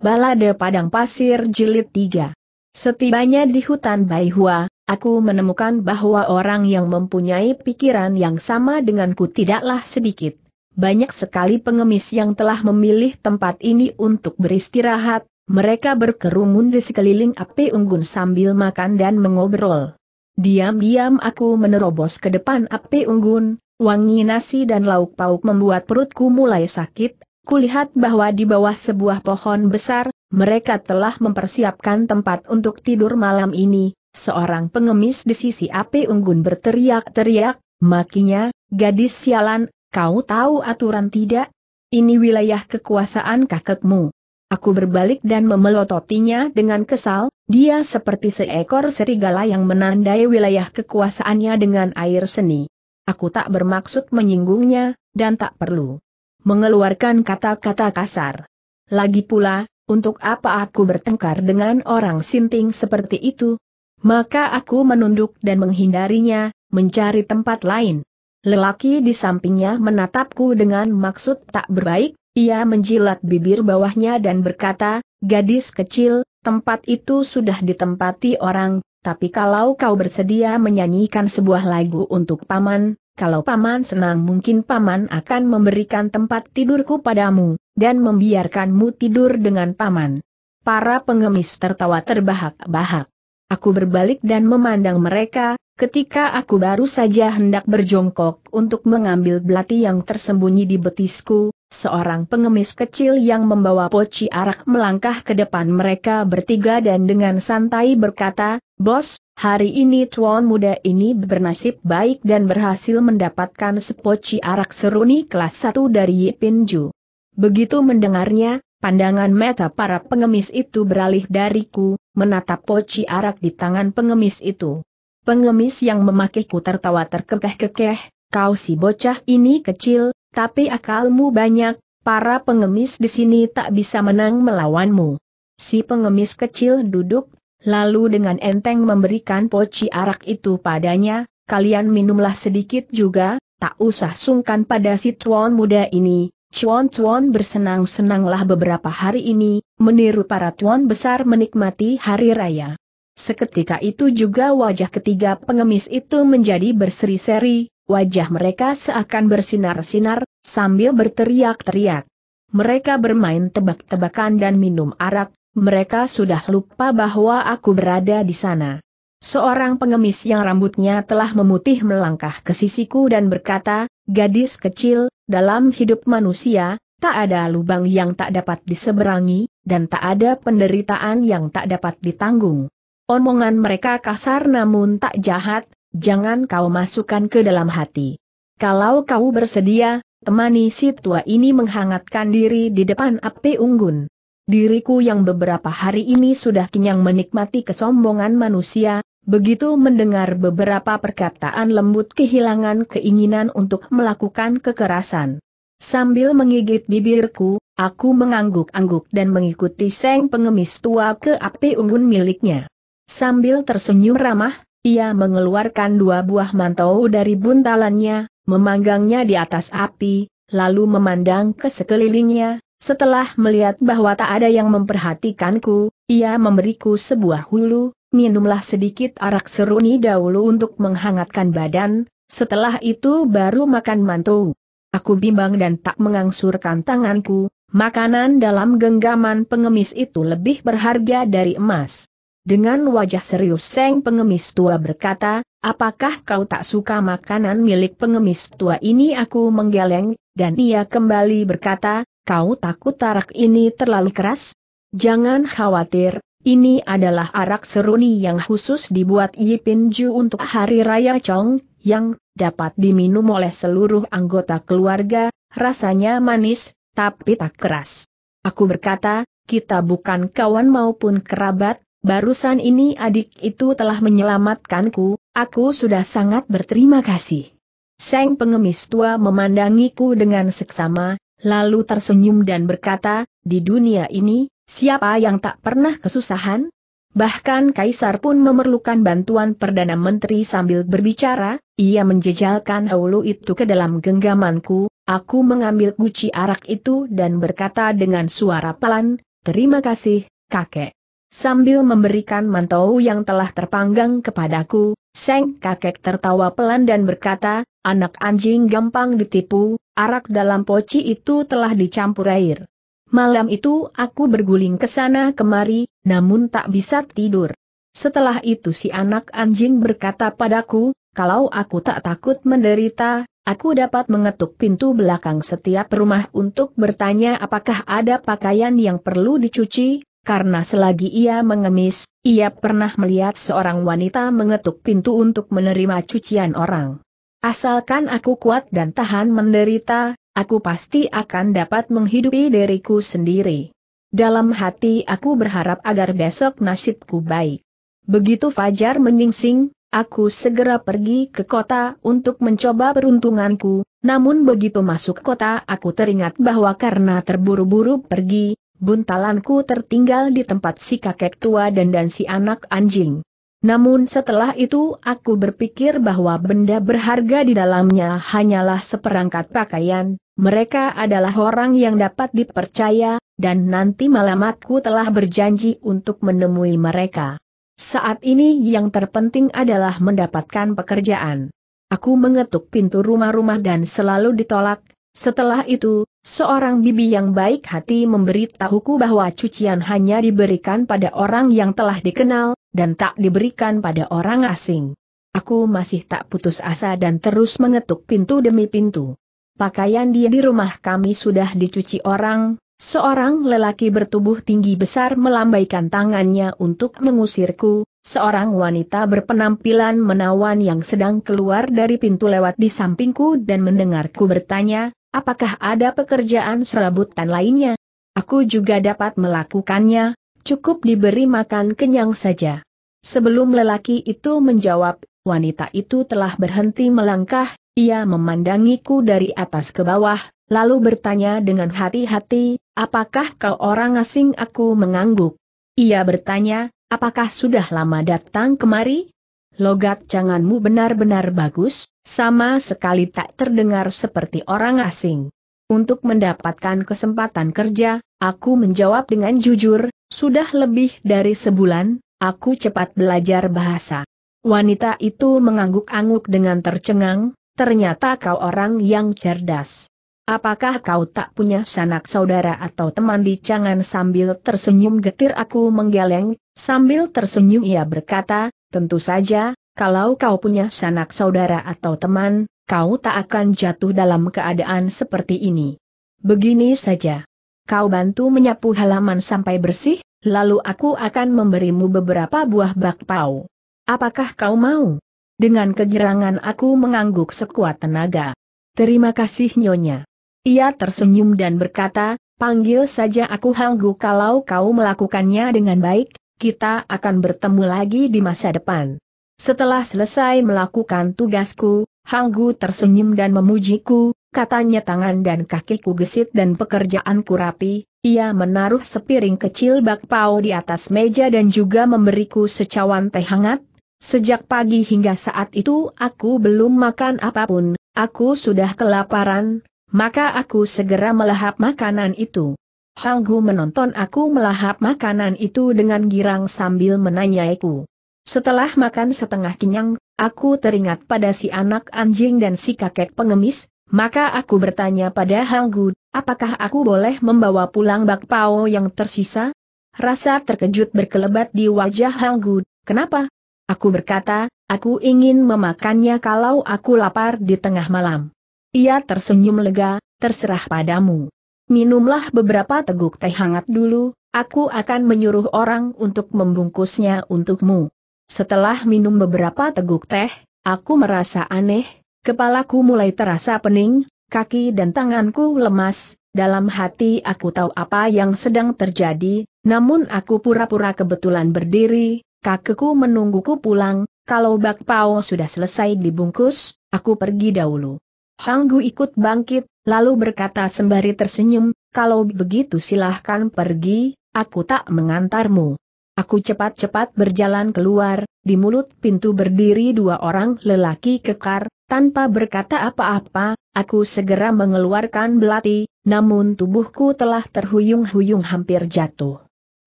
Balade Padang Pasir Jilid 3. Setibanya di hutan Baihua, aku menemukan bahwa orang yang mempunyai pikiran yang sama denganku tidaklah sedikit. Banyak sekali pengemis yang telah memilih tempat ini untuk beristirahat, mereka berkerumun di sekeliling api unggun sambil makan dan mengobrol. Diam-diam aku menerobos ke depan api unggun, wangi nasi dan lauk pauk membuat perutku mulai sakit, kulihat bahwa di bawah sebuah pohon besar, mereka telah mempersiapkan tempat untuk tidur malam ini. Seorang pengemis di sisi api unggun berteriak-teriak, makinya, gadis sialan, kau tahu aturan tidak? Ini wilayah kekuasaan kakekmu. Aku berbalik dan memelototinya dengan kesal, dia seperti seekor serigala yang menandai wilayah kekuasaannya dengan air seni. Aku tak bermaksud menyinggungnya, dan tak perlu mengeluarkan kata-kata kasar. Lagi pula, untuk apa aku bertengkar dengan orang sinting seperti itu? Maka aku menunduk dan menghindarinya, mencari tempat lain. Lelaki di sampingnya menatapku dengan maksud tak berbaik, ia menjilat bibir bawahnya dan berkata, gadis kecil, tempat itu sudah ditempati orang, tapi kalau kau bersedia menyanyikan sebuah lagu untuk paman, kalau paman senang mungkin paman akan memberikan tempat tidurku padamu, dan membiarkanmu tidur dengan paman. Para pengemis tertawa terbahak-bahak. Aku berbalik dan memandang mereka, ketika aku baru saja hendak berjongkok untuk mengambil belati yang tersembunyi di betisku, seorang pengemis kecil yang membawa poci arak melangkah ke depan mereka bertiga dan dengan santai berkata, Bos, Hari ini tuan muda ini bernasib baik dan berhasil mendapatkan sepoci arak seruni kelas 1 dari Yipinju. Begitu mendengarnya, pandangan mata para pengemis itu beralih dariku, menatap poci arak di tangan pengemis itu. Pengemis yang memakiku tertawa terkekeh-kekeh, kau si bocah ini kecil, tapi akalmu banyak, para pengemis di sini tak bisa menang melawanmu. Si pengemis kecil duduk lalu dengan enteng memberikan poci arak itu padanya, kalian minumlah sedikit juga, tak usah sungkan pada si tuan muda ini. Cuan-cuan bersenang-senanglah beberapa hari ini, meniru para tuan besar menikmati hari raya. Seketika itu juga wajah ketiga pengemis itu menjadi berseri-seri, wajah mereka seakan bersinar-sinar, sambil berteriak-teriak. Mereka bermain tebak-tebakan dan minum arak, mereka sudah lupa bahwa aku berada di sana. Seorang pengemis yang rambutnya telah memutih melangkah ke sisiku dan berkata, gadis kecil, dalam hidup manusia, tak ada lubang yang tak dapat diseberangi, dan tak ada penderitaan yang tak dapat ditanggung. Omongan mereka kasar namun tak jahat, jangan kau masukkan ke dalam hati. Kalau kau bersedia, temani si tua ini menghangatkan diri di depan api unggun diriku yang beberapa hari ini sudah kenyang menikmati kesombongan manusia, begitu mendengar beberapa perkataan lembut kehilangan keinginan untuk melakukan kekerasan. Sambil menggigit bibirku, aku mengangguk-angguk dan mengikuti seng pengemis tua ke api unggun miliknya. Sambil tersenyum ramah, ia mengeluarkan dua buah mantau dari buntalannya, memanggangnya di atas api, lalu memandang ke sekelilingnya, setelah melihat bahwa tak ada yang memperhatikanku, ia memberiku sebuah hulu, minumlah sedikit arak seruni dahulu untuk menghangatkan badan, setelah itu baru makan mantu. Aku bimbang dan tak mengangsurkan tanganku, makanan dalam genggaman pengemis itu lebih berharga dari emas. Dengan wajah serius Seng pengemis tua berkata, apakah kau tak suka makanan milik pengemis tua ini aku menggeleng, dan ia kembali berkata, Kau takut arak ini terlalu keras? Jangan khawatir, ini adalah arak seruni yang khusus dibuat Yipin Ju untuk Hari Raya Chong, yang dapat diminum oleh seluruh anggota keluarga, rasanya manis, tapi tak keras. Aku berkata, kita bukan kawan maupun kerabat, barusan ini adik itu telah menyelamatkanku, aku sudah sangat berterima kasih. Seng pengemis tua memandangiku dengan seksama, lalu tersenyum dan berkata, di dunia ini, siapa yang tak pernah kesusahan? Bahkan Kaisar pun memerlukan bantuan Perdana Menteri sambil berbicara, ia menjejalkan haulu itu ke dalam genggamanku, aku mengambil guci arak itu dan berkata dengan suara pelan, terima kasih, kakek. Sambil memberikan mantau yang telah terpanggang kepadaku, Seng kakek tertawa pelan dan berkata, Anak anjing gampang ditipu, arak dalam poci itu telah dicampur air. Malam itu aku berguling ke sana kemari, namun tak bisa tidur. Setelah itu si anak anjing berkata padaku, kalau aku tak takut menderita, aku dapat mengetuk pintu belakang setiap rumah untuk bertanya apakah ada pakaian yang perlu dicuci, karena selagi ia mengemis, ia pernah melihat seorang wanita mengetuk pintu untuk menerima cucian orang. Asalkan aku kuat dan tahan menderita, aku pasti akan dapat menghidupi diriku sendiri. Dalam hati aku berharap agar besok nasibku baik. Begitu Fajar menyingsing, aku segera pergi ke kota untuk mencoba peruntunganku, namun begitu masuk kota aku teringat bahwa karena terburu-buru pergi, buntalanku tertinggal di tempat si kakek tua dan dan si anak anjing. Namun setelah itu aku berpikir bahwa benda berharga di dalamnya hanyalah seperangkat pakaian, mereka adalah orang yang dapat dipercaya, dan nanti malam aku telah berjanji untuk menemui mereka. Saat ini yang terpenting adalah mendapatkan pekerjaan. Aku mengetuk pintu rumah-rumah dan selalu ditolak, setelah itu, seorang bibi yang baik hati memberitahuku bahwa cucian hanya diberikan pada orang yang telah dikenal, dan tak diberikan pada orang asing. Aku masih tak putus asa dan terus mengetuk pintu demi pintu. Pakaian dia di rumah kami sudah dicuci orang, seorang lelaki bertubuh tinggi besar melambaikan tangannya untuk mengusirku, seorang wanita berpenampilan menawan yang sedang keluar dari pintu lewat di sampingku dan mendengarku bertanya, apakah ada pekerjaan serabutan lainnya? Aku juga dapat melakukannya, Cukup diberi makan kenyang saja. Sebelum lelaki itu menjawab, wanita itu telah berhenti melangkah, ia memandangiku dari atas ke bawah, lalu bertanya dengan hati-hati, apakah kau orang asing aku mengangguk? Ia bertanya, apakah sudah lama datang kemari? Logat canganmu benar-benar bagus, sama sekali tak terdengar seperti orang asing untuk mendapatkan kesempatan kerja, aku menjawab dengan jujur, sudah lebih dari sebulan, aku cepat belajar bahasa. Wanita itu mengangguk-angguk dengan tercengang, ternyata kau orang yang cerdas. Apakah kau tak punya sanak saudara atau teman di Cangan sambil tersenyum getir aku menggeleng, sambil tersenyum ia berkata, tentu saja, kalau kau punya sanak saudara atau teman, kau tak akan jatuh dalam keadaan seperti ini. Begini saja. Kau bantu menyapu halaman sampai bersih, lalu aku akan memberimu beberapa buah bakpao. Apakah kau mau? Dengan kegirangan aku mengangguk sekuat tenaga. Terima kasih Nyonya. Ia tersenyum dan berkata, panggil saja aku Hanggu kalau kau melakukannya dengan baik, kita akan bertemu lagi di masa depan. Setelah selesai melakukan tugasku, Hanggu tersenyum dan memujiku, katanya tangan dan kakiku gesit dan pekerjaanku rapi, ia menaruh sepiring kecil bakpao di atas meja dan juga memberiku secawan teh hangat. Sejak pagi hingga saat itu aku belum makan apapun, aku sudah kelaparan, maka aku segera melahap makanan itu. Hanggu menonton aku melahap makanan itu dengan girang sambil menanyaiku. Setelah makan setengah kenyang, aku teringat pada si anak anjing dan si kakek pengemis, maka aku bertanya pada Hanggu, apakah aku boleh membawa pulang bakpao yang tersisa? Rasa terkejut berkelebat di wajah Hanggu, kenapa? Aku berkata, aku ingin memakannya kalau aku lapar di tengah malam. Ia tersenyum lega, terserah padamu. Minumlah beberapa teguk teh hangat dulu, aku akan menyuruh orang untuk membungkusnya untukmu. Setelah minum beberapa teguk teh, aku merasa aneh, kepalaku mulai terasa pening, kaki dan tanganku lemas, dalam hati aku tahu apa yang sedang terjadi, namun aku pura-pura kebetulan berdiri, kakekku menungguku pulang, kalau bakpao sudah selesai dibungkus, aku pergi dahulu. Hanggu ikut bangkit, lalu berkata sembari tersenyum, kalau begitu silahkan pergi, aku tak mengantarmu. Aku cepat-cepat berjalan keluar, di mulut pintu berdiri dua orang lelaki kekar, tanpa berkata apa-apa, aku segera mengeluarkan belati, namun tubuhku telah terhuyung-huyung hampir jatuh.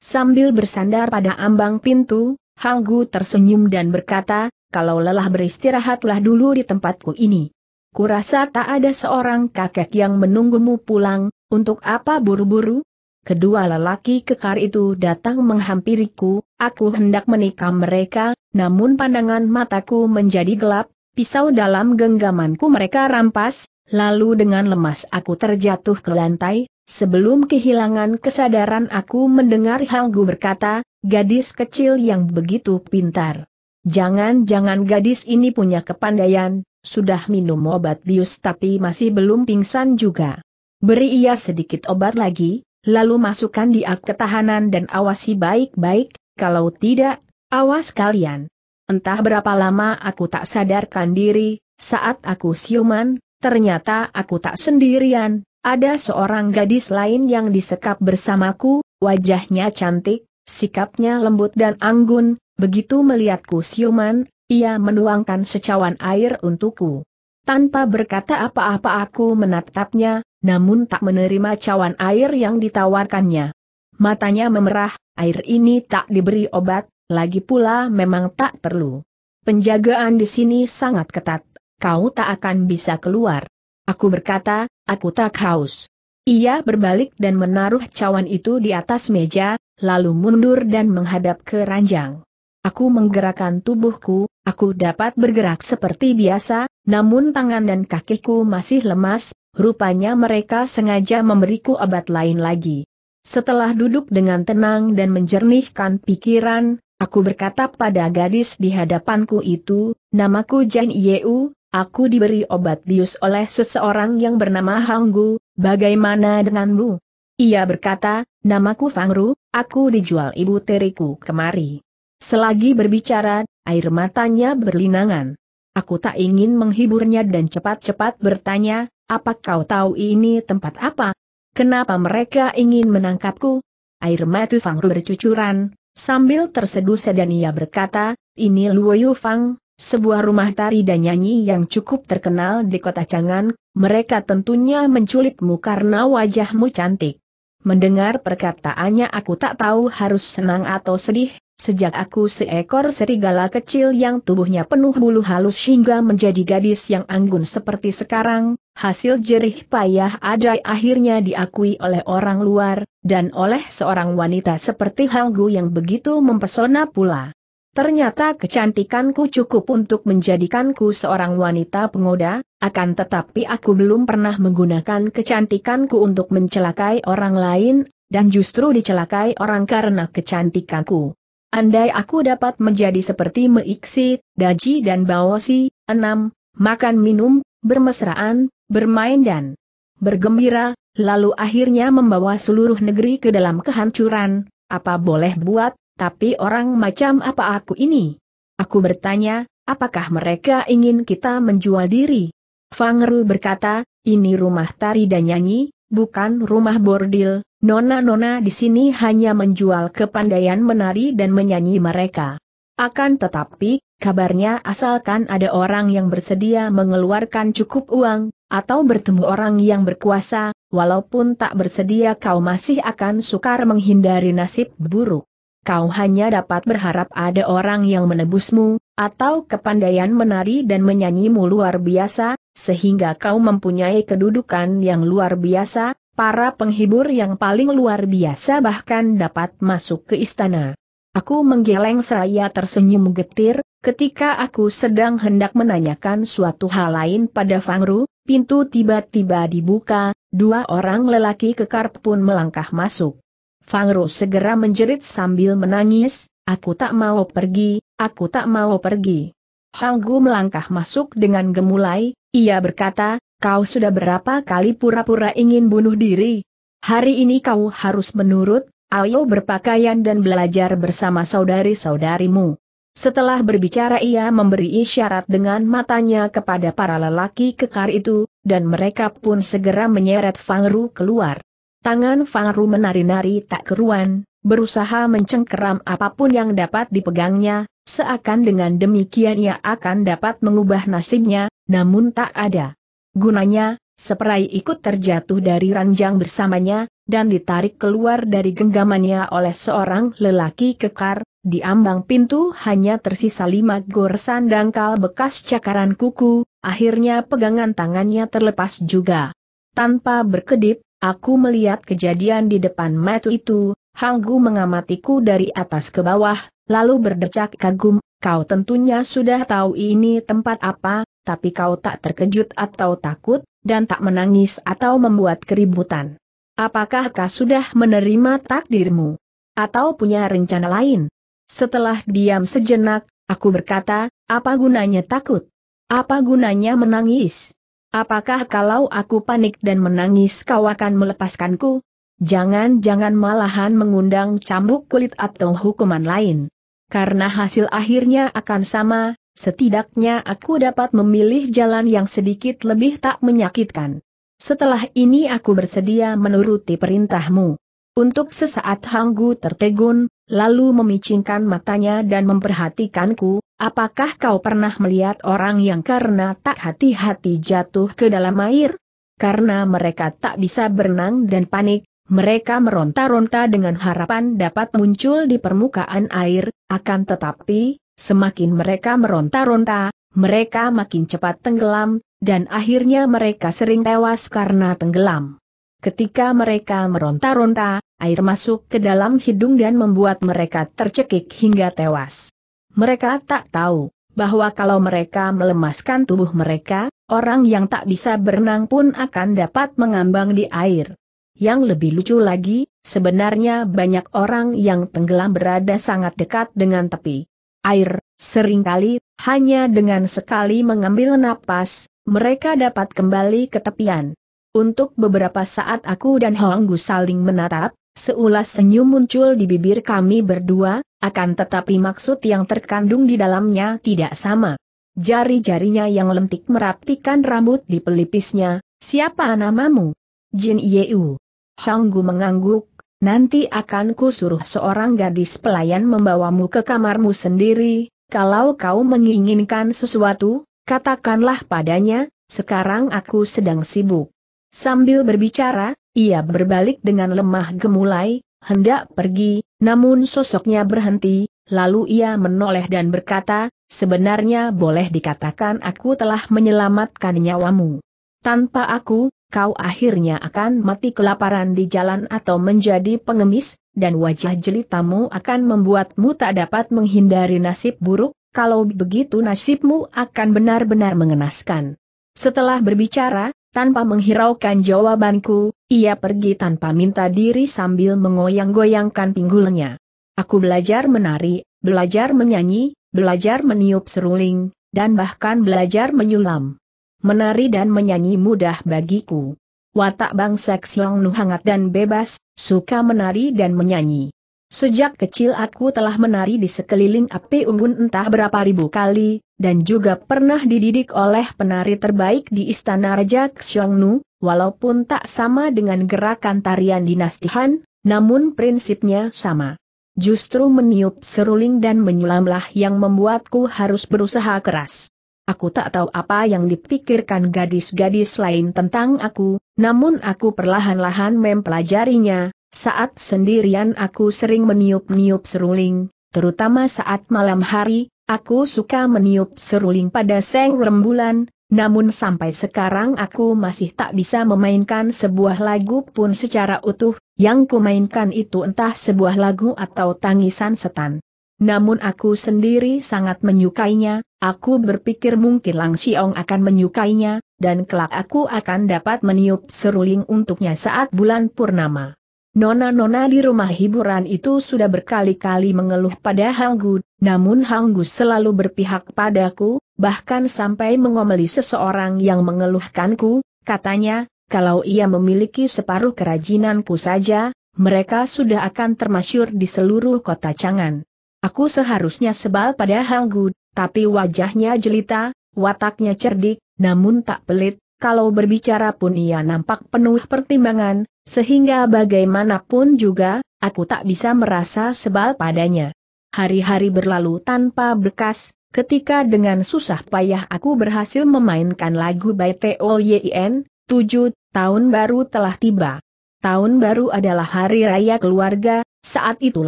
Sambil bersandar pada ambang pintu, Hanggu tersenyum dan berkata, kalau lelah beristirahatlah dulu di tempatku ini. Kurasa tak ada seorang kakek yang menunggumu pulang, untuk apa buru-buru? kedua lelaki kekar itu datang menghampiriku, aku hendak menikam mereka, namun pandangan mataku menjadi gelap, pisau dalam genggamanku mereka rampas, lalu dengan lemas aku terjatuh ke lantai, sebelum kehilangan kesadaran aku mendengar Halgu berkata, gadis kecil yang begitu pintar. Jangan-jangan gadis ini punya kepandaian, sudah minum obat bius tapi masih belum pingsan juga. Beri ia sedikit obat lagi, lalu masukkan dia ke tahanan dan awasi baik-baik, kalau tidak, awas kalian. Entah berapa lama aku tak sadarkan diri, saat aku siuman, ternyata aku tak sendirian, ada seorang gadis lain yang disekap bersamaku, wajahnya cantik, sikapnya lembut dan anggun, begitu melihatku siuman, ia menuangkan secawan air untukku. Tanpa berkata apa-apa aku menatapnya, namun tak menerima cawan air yang ditawarkannya. Matanya memerah, air ini tak diberi obat, lagi pula memang tak perlu. Penjagaan di sini sangat ketat, kau tak akan bisa keluar. Aku berkata, aku tak haus. Ia berbalik dan menaruh cawan itu di atas meja, lalu mundur dan menghadap ke ranjang. Aku menggerakkan tubuhku, Aku dapat bergerak seperti biasa, namun tangan dan kakiku masih lemas, rupanya mereka sengaja memberiku obat lain lagi. Setelah duduk dengan tenang dan menjernihkan pikiran, aku berkata pada gadis di hadapanku itu, namaku Jain Yeu, aku diberi obat bius oleh seseorang yang bernama Hanggu, bagaimana denganmu? Ia berkata, namaku Fangru, aku dijual ibu teriku kemari. Selagi berbicara, Air matanya berlinangan. Aku tak ingin menghiburnya dan cepat-cepat bertanya, apa kau tahu ini tempat apa? Kenapa mereka ingin menangkapku? Air mata Fang Ru bercucuran, sambil terseduh dan ia berkata, ini Luoyu Fang, sebuah rumah tari dan nyanyi yang cukup terkenal di kota Changan, mereka tentunya menculikmu karena wajahmu cantik. Mendengar perkataannya aku tak tahu harus senang atau sedih, Sejak aku seekor serigala kecil yang tubuhnya penuh bulu halus hingga menjadi gadis yang anggun seperti sekarang, hasil jerih payah Adai akhirnya diakui oleh orang luar, dan oleh seorang wanita seperti Hanggu yang begitu mempesona pula. Ternyata kecantikanku cukup untuk menjadikanku seorang wanita pengoda, akan tetapi aku belum pernah menggunakan kecantikanku untuk mencelakai orang lain, dan justru dicelakai orang karena kecantikanku. Andai aku dapat menjadi seperti Meiksi, Daji dan Bawosi, enam, makan minum, bermesraan, bermain dan bergembira, lalu akhirnya membawa seluruh negeri ke dalam kehancuran, apa boleh buat, tapi orang macam apa aku ini? Aku bertanya, apakah mereka ingin kita menjual diri? Fangru berkata, ini rumah tari dan nyanyi, bukan rumah bordil, Nona-nona di sini hanya menjual kepandaian menari dan menyanyi mereka. Akan tetapi, kabarnya asalkan ada orang yang bersedia mengeluarkan cukup uang, atau bertemu orang yang berkuasa, walaupun tak bersedia kau masih akan sukar menghindari nasib buruk. Kau hanya dapat berharap ada orang yang menebusmu, atau kepandaian menari dan menyanyimu luar biasa, sehingga kau mempunyai kedudukan yang luar biasa, para penghibur yang paling luar biasa bahkan dapat masuk ke istana. Aku menggeleng seraya tersenyum getir, ketika aku sedang hendak menanyakan suatu hal lain pada Fangru, pintu tiba-tiba dibuka, dua orang lelaki kekar pun melangkah masuk. Fangru segera menjerit sambil menangis, aku tak mau pergi, aku tak mau pergi. Hanggu melangkah masuk dengan gemulai, ia berkata, Kau sudah berapa kali pura-pura ingin bunuh diri? Hari ini kau harus menurut, ayo berpakaian dan belajar bersama saudari-saudarimu. Setelah berbicara ia memberi isyarat dengan matanya kepada para lelaki kekar itu, dan mereka pun segera menyeret Fangru keluar. Tangan Fangru menari-nari tak keruan, berusaha mencengkeram apapun yang dapat dipegangnya, seakan dengan demikian ia akan dapat mengubah nasibnya, namun tak ada. Gunanya, seperai ikut terjatuh dari ranjang bersamanya, dan ditarik keluar dari genggamannya oleh seorang lelaki kekar, di ambang pintu hanya tersisa lima goresan dangkal bekas cakaran kuku, akhirnya pegangan tangannya terlepas juga. Tanpa berkedip, aku melihat kejadian di depan mata itu, Hanggu mengamatiku dari atas ke bawah, lalu berdecak kagum, kau tentunya sudah tahu ini tempat apa, tapi kau tak terkejut atau takut, dan tak menangis atau membuat keributan. Apakah kau sudah menerima takdirmu? Atau punya rencana lain? Setelah diam sejenak, aku berkata, apa gunanya takut? Apa gunanya menangis? Apakah kalau aku panik dan menangis kau akan melepaskanku? Jangan-jangan malahan mengundang cambuk kulit atau hukuman lain. Karena hasil akhirnya akan sama, Setidaknya aku dapat memilih jalan yang sedikit lebih tak menyakitkan. Setelah ini aku bersedia menuruti perintahmu. Untuk sesaat Hanggu tertegun, lalu memicingkan matanya dan memperhatikanku, apakah kau pernah melihat orang yang karena tak hati-hati jatuh ke dalam air? Karena mereka tak bisa berenang dan panik, mereka meronta-ronta dengan harapan dapat muncul di permukaan air, akan tetapi, Semakin mereka meronta-ronta, mereka makin cepat tenggelam, dan akhirnya mereka sering tewas karena tenggelam. Ketika mereka meronta-ronta, air masuk ke dalam hidung dan membuat mereka tercekik hingga tewas. Mereka tak tahu bahwa kalau mereka melemaskan tubuh mereka, orang yang tak bisa berenang pun akan dapat mengambang di air. Yang lebih lucu lagi, sebenarnya banyak orang yang tenggelam berada sangat dekat dengan tepi air, seringkali, hanya dengan sekali mengambil napas, mereka dapat kembali ke tepian. Untuk beberapa saat aku dan Honggu saling menatap, seulas senyum muncul di bibir kami berdua, akan tetapi maksud yang terkandung di dalamnya tidak sama. Jari-jarinya yang lentik merapikan rambut di pelipisnya, siapa namamu? Jin Yeu. Honggu mengangguk, Nanti akan kusuruh seorang gadis pelayan membawamu ke kamarmu sendiri, kalau kau menginginkan sesuatu, katakanlah padanya, sekarang aku sedang sibuk. Sambil berbicara, ia berbalik dengan lemah gemulai, hendak pergi, namun sosoknya berhenti, lalu ia menoleh dan berkata, sebenarnya boleh dikatakan aku telah menyelamatkan nyawamu. Tanpa aku, kau akhirnya akan mati kelaparan di jalan atau menjadi pengemis, dan wajah jelitamu akan membuatmu tak dapat menghindari nasib buruk, kalau begitu nasibmu akan benar-benar mengenaskan. Setelah berbicara, tanpa menghiraukan jawabanku, ia pergi tanpa minta diri sambil mengoyang-goyangkan pinggulnya. Aku belajar menari, belajar menyanyi, belajar meniup seruling, dan bahkan belajar menyulam menari dan menyanyi mudah bagiku. Watak bangsa Xiong Nu hangat dan bebas, suka menari dan menyanyi. Sejak kecil aku telah menari di sekeliling api unggun entah berapa ribu kali, dan juga pernah dididik oleh penari terbaik di Istana Raja Xiong Nu, walaupun tak sama dengan gerakan tarian dinasti Han, namun prinsipnya sama. Justru meniup seruling dan menyulamlah yang membuatku harus berusaha keras. Aku tak tahu apa yang dipikirkan gadis-gadis lain tentang aku, namun aku perlahan-lahan mempelajarinya, saat sendirian aku sering meniup-niup seruling, terutama saat malam hari, aku suka meniup seruling pada seng rembulan, namun sampai sekarang aku masih tak bisa memainkan sebuah lagu pun secara utuh, yang kumainkan itu entah sebuah lagu atau tangisan setan. Namun aku sendiri sangat menyukainya, aku berpikir mungkin Lang Xiong akan menyukainya, dan kelak aku akan dapat meniup seruling untuknya saat bulan purnama. Nona-nona di rumah hiburan itu sudah berkali-kali mengeluh pada Hanggu, namun Hanggu selalu berpihak padaku, bahkan sampai mengomeli seseorang yang mengeluhkanku, katanya, kalau ia memiliki separuh kerajinanku saja, mereka sudah akan termasyur di seluruh kota Changan. Aku seharusnya sebal pada Hanggu, tapi wajahnya jelita, wataknya cerdik, namun tak pelit, kalau berbicara pun ia nampak penuh pertimbangan, sehingga bagaimanapun juga, aku tak bisa merasa sebal padanya. Hari-hari berlalu tanpa bekas, ketika dengan susah payah aku berhasil memainkan lagu by T.O.Y.I.N., tujuh tahun baru telah tiba. Tahun baru adalah hari raya keluarga, saat itu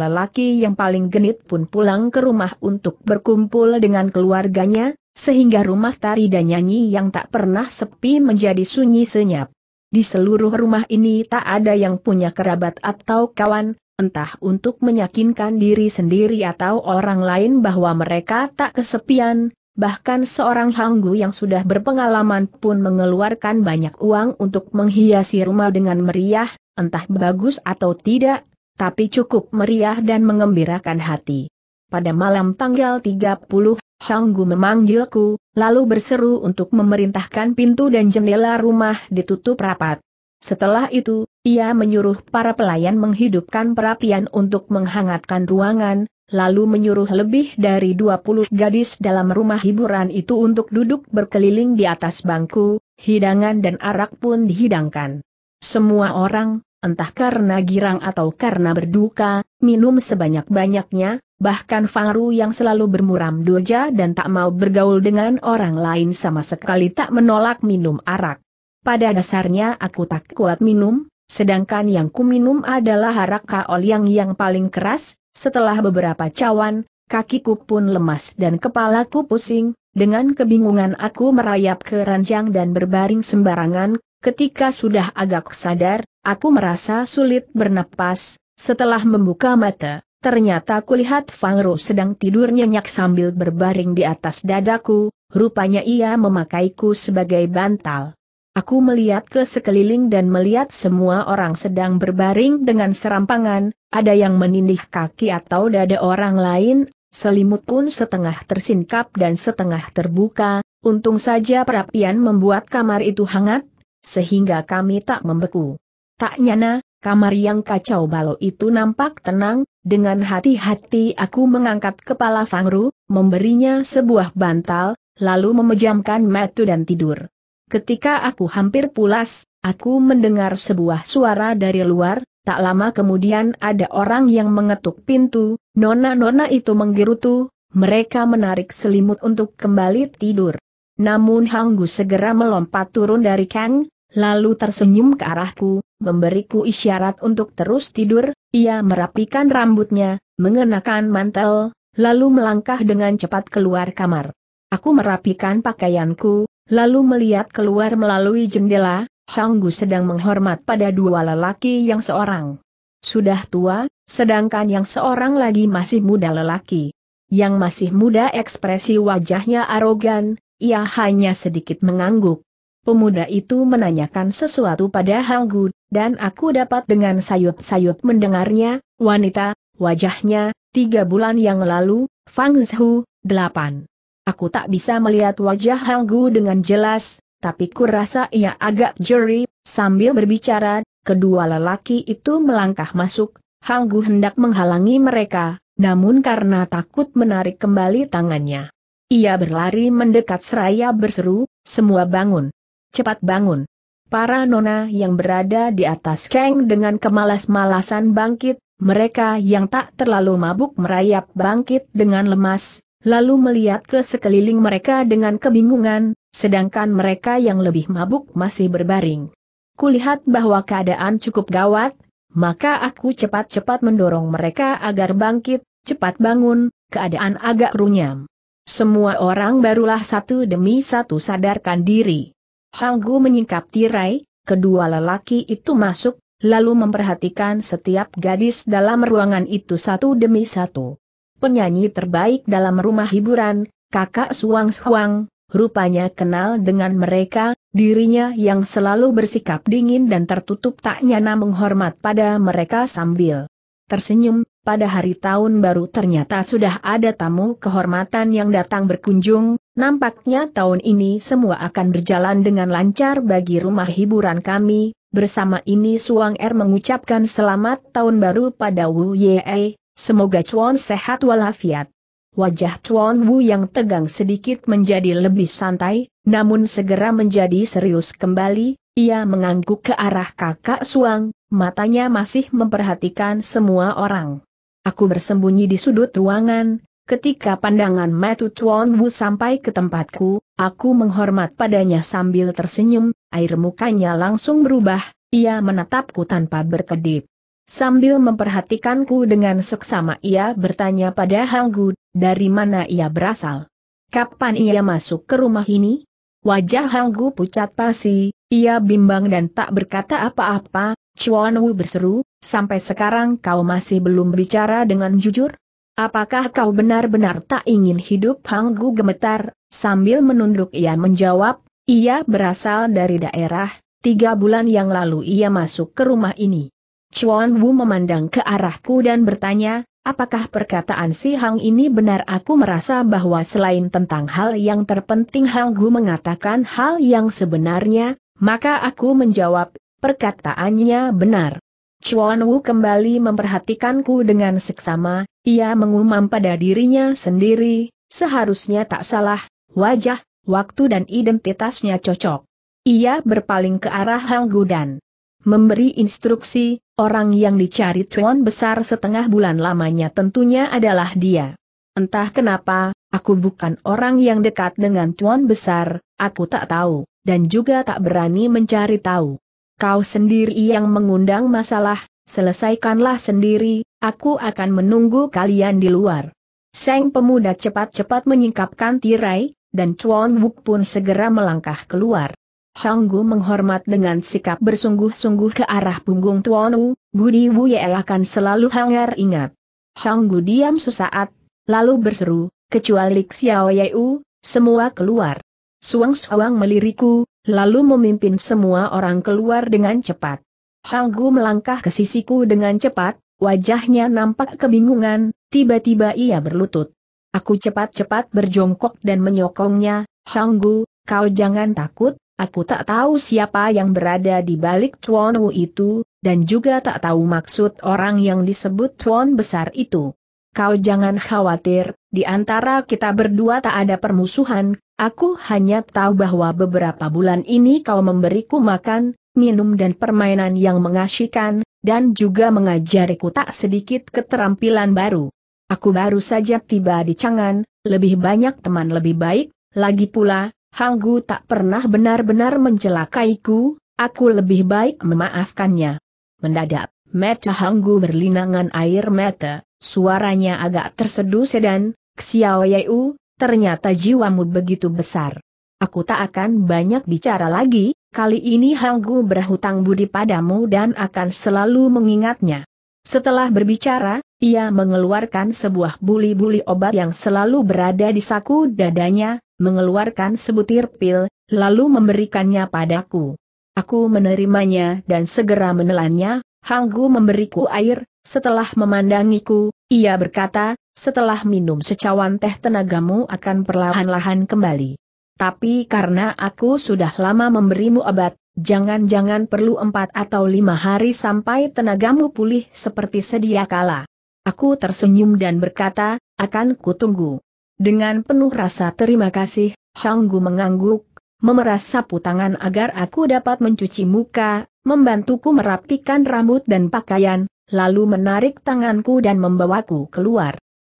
lelaki yang paling genit pun pulang ke rumah untuk berkumpul dengan keluarganya, sehingga rumah tari dan nyanyi yang tak pernah sepi menjadi sunyi senyap. Di seluruh rumah ini tak ada yang punya kerabat atau kawan, entah untuk meyakinkan diri sendiri atau orang lain bahwa mereka tak kesepian, bahkan seorang hanggu yang sudah berpengalaman pun mengeluarkan banyak uang untuk menghiasi rumah dengan meriah, entah bagus atau tidak, tapi cukup meriah dan mengembirakan hati. Pada malam tanggal 30, Hanggu memanggilku, lalu berseru untuk memerintahkan pintu dan jendela rumah ditutup rapat. Setelah itu, ia menyuruh para pelayan menghidupkan perapian untuk menghangatkan ruangan, lalu menyuruh lebih dari 20 gadis dalam rumah hiburan itu untuk duduk berkeliling di atas bangku, hidangan dan arak pun dihidangkan. Semua orang, entah karena girang atau karena berduka, minum sebanyak-banyaknya, bahkan Fangru yang selalu bermuram durja dan tak mau bergaul dengan orang lain sama sekali tak menolak minum arak. Pada dasarnya aku tak kuat minum, sedangkan yang ku minum adalah arak kaol yang yang paling keras, setelah beberapa cawan, kakiku pun lemas dan kepalaku pusing, dengan kebingungan aku merayap ke ranjang dan berbaring sembarangan, Ketika sudah agak sadar, aku merasa sulit bernapas, setelah membuka mata, ternyata kulihat Fang Fangro sedang tidur nyenyak sambil berbaring di atas dadaku, rupanya ia memakaiku sebagai bantal. Aku melihat ke sekeliling dan melihat semua orang sedang berbaring dengan serampangan, ada yang menindih kaki atau dada orang lain, selimut pun setengah tersingkap dan setengah terbuka, untung saja perapian membuat kamar itu hangat, sehingga kami tak membeku. Tak nyana, kamar yang kacau balau itu nampak tenang, dengan hati-hati aku mengangkat kepala Fangru, memberinya sebuah bantal, lalu memejamkan mata dan tidur. Ketika aku hampir pulas, aku mendengar sebuah suara dari luar, tak lama kemudian ada orang yang mengetuk pintu, nona-nona itu menggerutu, mereka menarik selimut untuk kembali tidur. Namun Hanggu segera melompat turun dari Kang, lalu tersenyum ke arahku, memberiku isyarat untuk terus tidur, ia merapikan rambutnya, mengenakan mantel, lalu melangkah dengan cepat keluar kamar. Aku merapikan pakaianku, lalu melihat keluar melalui jendela, Hanggu sedang menghormat pada dua lelaki yang seorang sudah tua, sedangkan yang seorang lagi masih muda lelaki. Yang masih muda ekspresi wajahnya arogan, ia hanya sedikit mengangguk. Pemuda itu menanyakan sesuatu pada Hanggu, dan aku dapat dengan sayup-sayup mendengarnya, wanita, wajahnya, tiga bulan yang lalu, Fang Zhu, delapan. Aku tak bisa melihat wajah Hanggu dengan jelas, tapi kurasa ia agak jeri, sambil berbicara, kedua lelaki itu melangkah masuk, Hanggu hendak menghalangi mereka, namun karena takut menarik kembali tangannya. Ia berlari mendekat seraya berseru, semua bangun cepat bangun. Para nona yang berada di atas keng dengan kemalas-malasan bangkit, mereka yang tak terlalu mabuk merayap bangkit dengan lemas, lalu melihat ke sekeliling mereka dengan kebingungan, sedangkan mereka yang lebih mabuk masih berbaring. Kulihat bahwa keadaan cukup gawat, maka aku cepat-cepat mendorong mereka agar bangkit, cepat bangun, keadaan agak runyam. Semua orang barulah satu demi satu sadarkan diri. Hanggu menyingkap tirai, kedua lelaki itu masuk, lalu memperhatikan setiap gadis dalam ruangan itu satu demi satu. Penyanyi terbaik dalam rumah hiburan, kakak Suang Suang, rupanya kenal dengan mereka, dirinya yang selalu bersikap dingin dan tertutup tak nyana menghormat pada mereka sambil tersenyum, pada hari tahun baru ternyata sudah ada tamu kehormatan yang datang berkunjung, Nampaknya tahun ini semua akan berjalan dengan lancar bagi rumah hiburan kami, bersama ini Suang Er mengucapkan selamat tahun baru pada Wu Ye, semoga Chuan sehat walafiat. Wajah Chuan Wu yang tegang sedikit menjadi lebih santai, namun segera menjadi serius kembali, ia mengangguk ke arah kakak Suang, matanya masih memperhatikan semua orang. Aku bersembunyi di sudut ruangan, Ketika pandangan Metu Chuan Wu sampai ke tempatku, aku menghormat padanya sambil tersenyum, air mukanya langsung berubah, ia menatapku tanpa berkedip. Sambil memperhatikanku dengan seksama ia bertanya pada Hanggu, dari mana ia berasal. Kapan ia masuk ke rumah ini? Wajah Hanggu pucat pasi, ia bimbang dan tak berkata apa-apa, Chuan Wu berseru, sampai sekarang kau masih belum bicara dengan jujur? Apakah kau benar-benar tak ingin hidup Hang Gu gemetar, sambil menunduk ia menjawab, ia berasal dari daerah, tiga bulan yang lalu ia masuk ke rumah ini. Chuan Wu memandang ke arahku dan bertanya, apakah perkataan si Hang ini benar aku merasa bahwa selain tentang hal yang terpenting Hang Gu mengatakan hal yang sebenarnya, maka aku menjawab, perkataannya benar. Chuan Wu kembali memperhatikanku dengan seksama, ia mengumam pada dirinya sendiri, seharusnya tak salah, wajah, waktu dan identitasnya cocok. Ia berpaling ke arah Hang Gudan. Memberi instruksi, orang yang dicari Chuan besar setengah bulan lamanya tentunya adalah dia. Entah kenapa, aku bukan orang yang dekat dengan Chuan besar, aku tak tahu, dan juga tak berani mencari tahu. Kau sendiri yang mengundang masalah, selesaikanlah sendiri, aku akan menunggu kalian di luar. Seng pemuda cepat-cepat menyingkapkan tirai, dan Chuan Wuk pun segera melangkah keluar. Hang Gu menghormat dengan sikap bersungguh-sungguh ke arah punggung Tuan Wu, Budi Wu Yael akan selalu hangar ingat. Hang Gu diam sesaat, lalu berseru, kecuali Xiao Yeu, semua keluar. Suang Suang meliriku, lalu memimpin semua orang keluar dengan cepat. Hanggu melangkah ke sisiku dengan cepat, wajahnya nampak kebingungan, tiba-tiba ia berlutut. Aku cepat-cepat berjongkok dan menyokongnya, Hanggu, kau jangan takut, aku tak tahu siapa yang berada di balik Tuan Wu itu, dan juga tak tahu maksud orang yang disebut Tuan Besar itu. Kau jangan khawatir, di antara kita berdua tak ada permusuhan, Aku hanya tahu bahwa beberapa bulan ini kau memberiku makan, minum dan permainan yang mengasyikan, dan juga mengajariku tak sedikit keterampilan baru. Aku baru saja tiba di Cangan, lebih banyak teman lebih baik, lagi pula, Hanggu tak pernah benar-benar mencelakaiku, aku lebih baik memaafkannya. Mendadak, mata Hanggu berlinangan air mata, suaranya agak terseduh sedan, Xiao Yeu, ternyata jiwamu begitu besar. Aku tak akan banyak bicara lagi, kali ini Hanggu berhutang budi padamu dan akan selalu mengingatnya. Setelah berbicara, ia mengeluarkan sebuah buli-buli obat yang selalu berada di saku dadanya, mengeluarkan sebutir pil, lalu memberikannya padaku. Aku menerimanya dan segera menelannya, Hanggu memberiku air, setelah memandangiku, ia berkata, setelah minum secawan teh tenagamu akan perlahan-lahan kembali. Tapi karena aku sudah lama memberimu obat, jangan-jangan perlu empat atau lima hari sampai tenagamu pulih seperti sedia kala. Aku tersenyum dan berkata, akan kutunggu. Dengan penuh rasa terima kasih, Hanggu mengangguk, memeras sapu tangan agar aku dapat mencuci muka, membantuku merapikan rambut dan pakaian, lalu menarik tanganku dan membawaku keluar.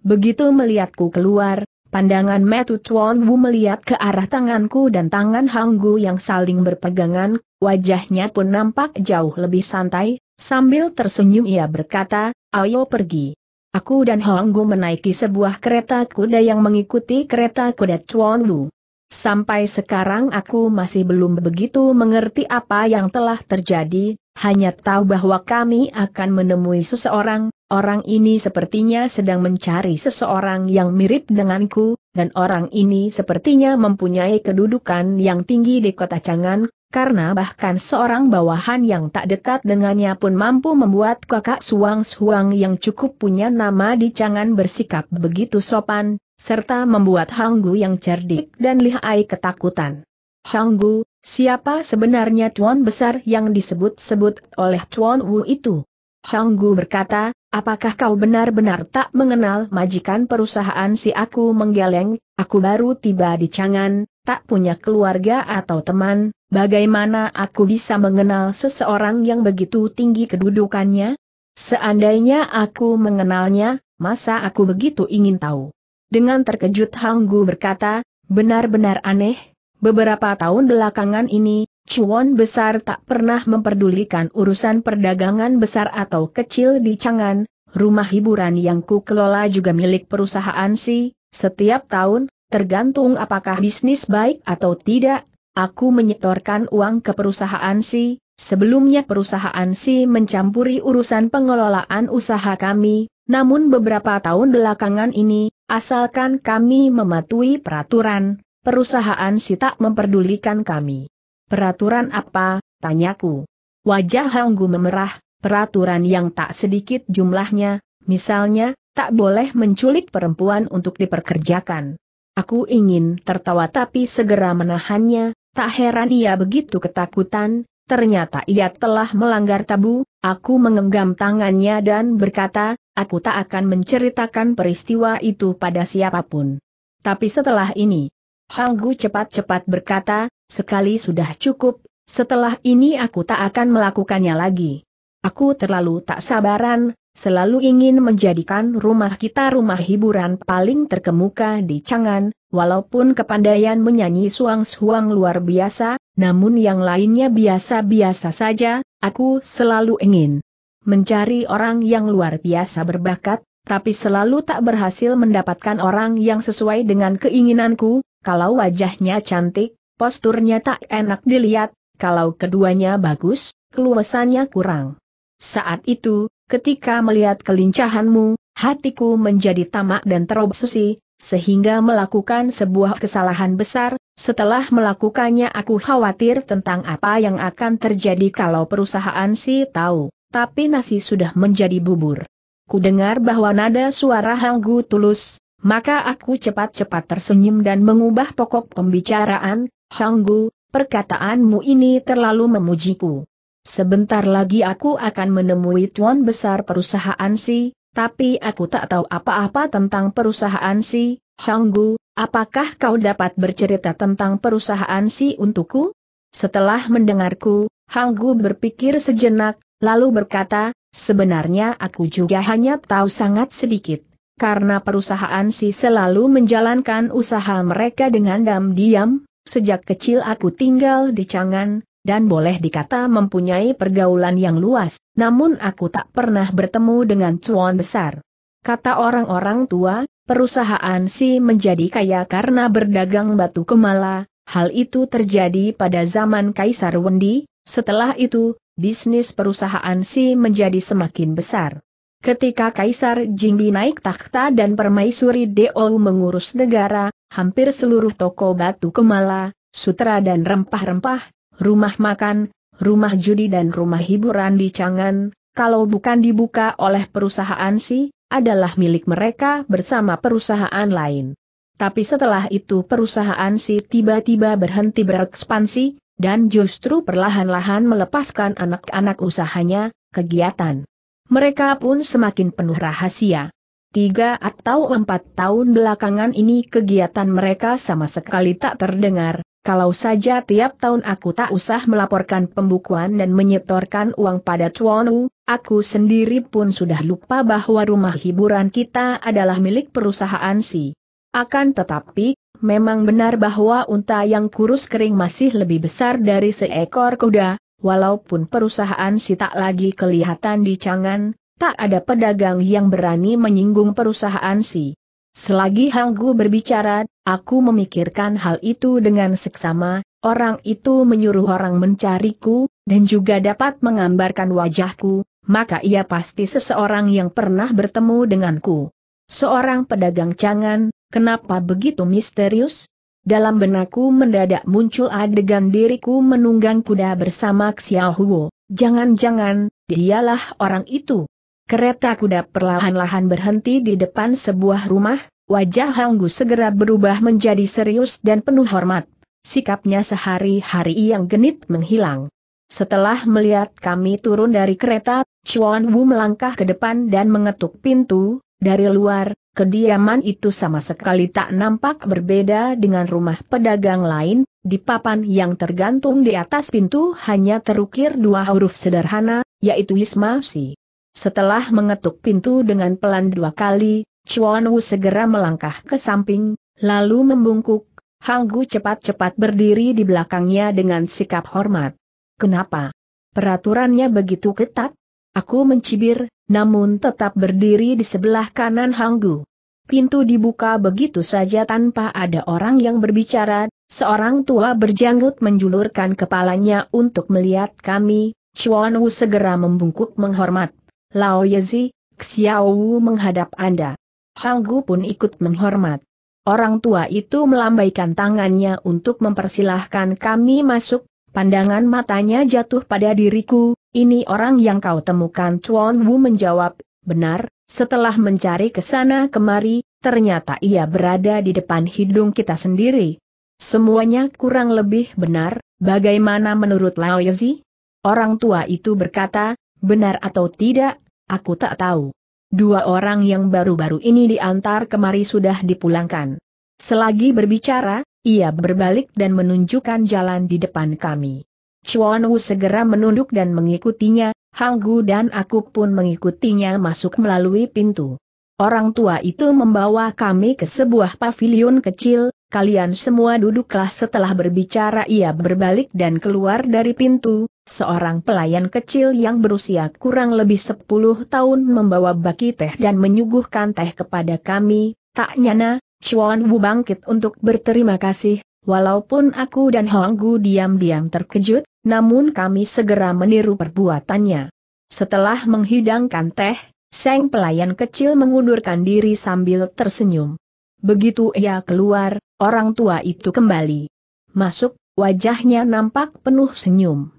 Begitu melihatku keluar, pandangan Metu Chuan Wu melihat ke arah tanganku dan tangan Hanggu yang saling berpegangan, wajahnya pun nampak jauh lebih santai, sambil tersenyum ia berkata, ayo pergi. Aku dan Hanggu menaiki sebuah kereta kuda yang mengikuti kereta kuda Chuan Wu. Sampai sekarang aku masih belum begitu mengerti apa yang telah terjadi, hanya tahu bahwa kami akan menemui seseorang, Orang ini sepertinya sedang mencari seseorang yang mirip denganku, dan orang ini sepertinya mempunyai kedudukan yang tinggi di kota Cangan, karena bahkan seorang bawahan yang tak dekat dengannya pun mampu membuat kakak Suang Suang yang cukup punya nama di Cangan bersikap begitu sopan, serta membuat Hanggu yang cerdik dan lihai ketakutan. Hanggu, siapa sebenarnya Tuan Besar yang disebut-sebut oleh Tuan Wu itu? Hanggu berkata, apakah kau benar-benar tak mengenal majikan perusahaan si aku menggeleng, aku baru tiba di Chang'an, tak punya keluarga atau teman, bagaimana aku bisa mengenal seseorang yang begitu tinggi kedudukannya? Seandainya aku mengenalnya, masa aku begitu ingin tahu? Dengan terkejut Hanggu berkata, benar-benar aneh, beberapa tahun belakangan ini, Cuan besar tak pernah memperdulikan urusan perdagangan besar atau kecil di Cangan, rumah hiburan yang ku kelola juga milik perusahaan si, setiap tahun, tergantung apakah bisnis baik atau tidak, aku menyetorkan uang ke perusahaan si, sebelumnya perusahaan si mencampuri urusan pengelolaan usaha kami, namun beberapa tahun belakangan ini, asalkan kami mematuhi peraturan, perusahaan si tak memperdulikan kami. Peraturan apa? Tanyaku. Wajah Hanggu memerah, peraturan yang tak sedikit jumlahnya, misalnya, tak boleh menculik perempuan untuk diperkerjakan. Aku ingin tertawa tapi segera menahannya, tak heran ia begitu ketakutan, ternyata ia telah melanggar tabu, aku mengenggam tangannya dan berkata, aku tak akan menceritakan peristiwa itu pada siapapun. Tapi setelah ini, Hanggu cepat-cepat berkata, Sekali sudah cukup, setelah ini aku tak akan melakukannya lagi. Aku terlalu tak sabaran, selalu ingin menjadikan rumah kita rumah hiburan paling terkemuka di Cangan, walaupun kepandaian menyanyi suang-suang luar biasa, namun yang lainnya biasa-biasa saja, aku selalu ingin mencari orang yang luar biasa berbakat, tapi selalu tak berhasil mendapatkan orang yang sesuai dengan keinginanku, kalau wajahnya cantik, posturnya tak enak dilihat, kalau keduanya bagus, keluasannya kurang. Saat itu, ketika melihat kelincahanmu, hatiku menjadi tamak dan terobsesi, sehingga melakukan sebuah kesalahan besar, setelah melakukannya aku khawatir tentang apa yang akan terjadi kalau perusahaan si tahu, tapi nasi sudah menjadi bubur. Ku dengar bahwa nada suara Hanggu tulus, maka aku cepat-cepat tersenyum dan mengubah pokok pembicaraan, Hanggu, perkataanmu ini terlalu memujiku. Sebentar lagi aku akan menemui tuan besar perusahaan si, tapi aku tak tahu apa-apa tentang perusahaan si, Hanggu, apakah kau dapat bercerita tentang perusahaan si untukku? Setelah mendengarku, Hanggu berpikir sejenak, lalu berkata, sebenarnya aku juga hanya tahu sangat sedikit. Karena perusahaan si selalu menjalankan usaha mereka dengan diam-diam, Sejak kecil aku tinggal di Cangan, dan boleh dikata mempunyai pergaulan yang luas, namun aku tak pernah bertemu dengan cuan besar. Kata orang-orang tua, perusahaan si menjadi kaya karena berdagang batu kemala, hal itu terjadi pada zaman Kaisar Wendi, setelah itu, bisnis perusahaan si menjadi semakin besar. Ketika Kaisar Jingbi naik takhta dan Permaisuri Deo mengurus negara, hampir seluruh toko batu kemala, sutra dan rempah-rempah, rumah makan, rumah judi dan rumah hiburan di Cangan, kalau bukan dibuka oleh perusahaan si, adalah milik mereka bersama perusahaan lain. Tapi setelah itu perusahaan si tiba-tiba berhenti berekspansi, dan justru perlahan-lahan melepaskan anak-anak usahanya, kegiatan. Mereka pun semakin penuh rahasia. Tiga atau empat tahun belakangan ini kegiatan mereka sama sekali tak terdengar, kalau saja tiap tahun aku tak usah melaporkan pembukuan dan menyetorkan uang pada Chuanu, aku sendiri pun sudah lupa bahwa rumah hiburan kita adalah milik perusahaan si. Akan tetapi, memang benar bahwa unta yang kurus kering masih lebih besar dari seekor kuda, walaupun perusahaan si tak lagi kelihatan di cangan, tak ada pedagang yang berani menyinggung perusahaan si. Selagi hanggu berbicara, aku memikirkan hal itu dengan seksama, orang itu menyuruh orang mencariku, dan juga dapat menggambarkan wajahku, maka ia pasti seseorang yang pernah bertemu denganku. Seorang pedagang cangan, kenapa begitu misterius? Dalam benakku mendadak muncul adegan diriku menunggang kuda bersama Xiao Huo. Jangan-jangan, dialah orang itu. Kereta kuda perlahan-lahan berhenti di depan sebuah rumah, wajah Hanggu segera berubah menjadi serius dan penuh hormat. Sikapnya sehari-hari yang genit menghilang. Setelah melihat kami turun dari kereta, Chuan Wu melangkah ke depan dan mengetuk pintu, dari luar, kediaman itu sama sekali tak nampak berbeda dengan rumah pedagang lain, di papan yang tergantung di atas pintu hanya terukir dua huruf sederhana, yaitu isma si. Setelah mengetuk pintu dengan pelan dua kali, Chuan Wu segera melangkah ke samping, lalu membungkuk, Hanggu cepat-cepat berdiri di belakangnya dengan sikap hormat. Kenapa? Peraturannya begitu ketat? Aku mencibir, namun tetap berdiri di sebelah kanan Hanggu. Pintu dibuka begitu saja tanpa ada orang yang berbicara, seorang tua berjanggut menjulurkan kepalanya untuk melihat kami, Chuan Wu segera membungkuk menghormat. Lao Yezi, Xiao Wu menghadap Anda. Hang Gu pun ikut menghormat. Orang tua itu melambaikan tangannya untuk mempersilahkan kami masuk, pandangan matanya jatuh pada diriku, ini orang yang kau temukan Chuan Wu menjawab, benar, setelah mencari ke sana kemari, ternyata ia berada di depan hidung kita sendiri. Semuanya kurang lebih benar, bagaimana menurut Lao Yezi? Orang tua itu berkata, benar atau tidak, Aku tak tahu. Dua orang yang baru-baru ini diantar kemari sudah dipulangkan. Selagi berbicara, ia berbalik dan menunjukkan jalan di depan kami. Chuan Wu segera menunduk dan mengikutinya, Hang Gu dan aku pun mengikutinya masuk melalui pintu. Orang tua itu membawa kami ke sebuah pavilion kecil, kalian semua duduklah setelah berbicara ia berbalik dan keluar dari pintu, seorang pelayan kecil yang berusia kurang lebih 10 tahun membawa baki teh dan menyuguhkan teh kepada kami, tak nyana, Chuan Wu bangkit untuk berterima kasih, walaupun aku dan Hong Gu diam-diam terkejut, namun kami segera meniru perbuatannya. Setelah menghidangkan teh, sang pelayan kecil mengundurkan diri sambil tersenyum. Begitu ia keluar, orang tua itu kembali. Masuk, wajahnya nampak penuh senyum.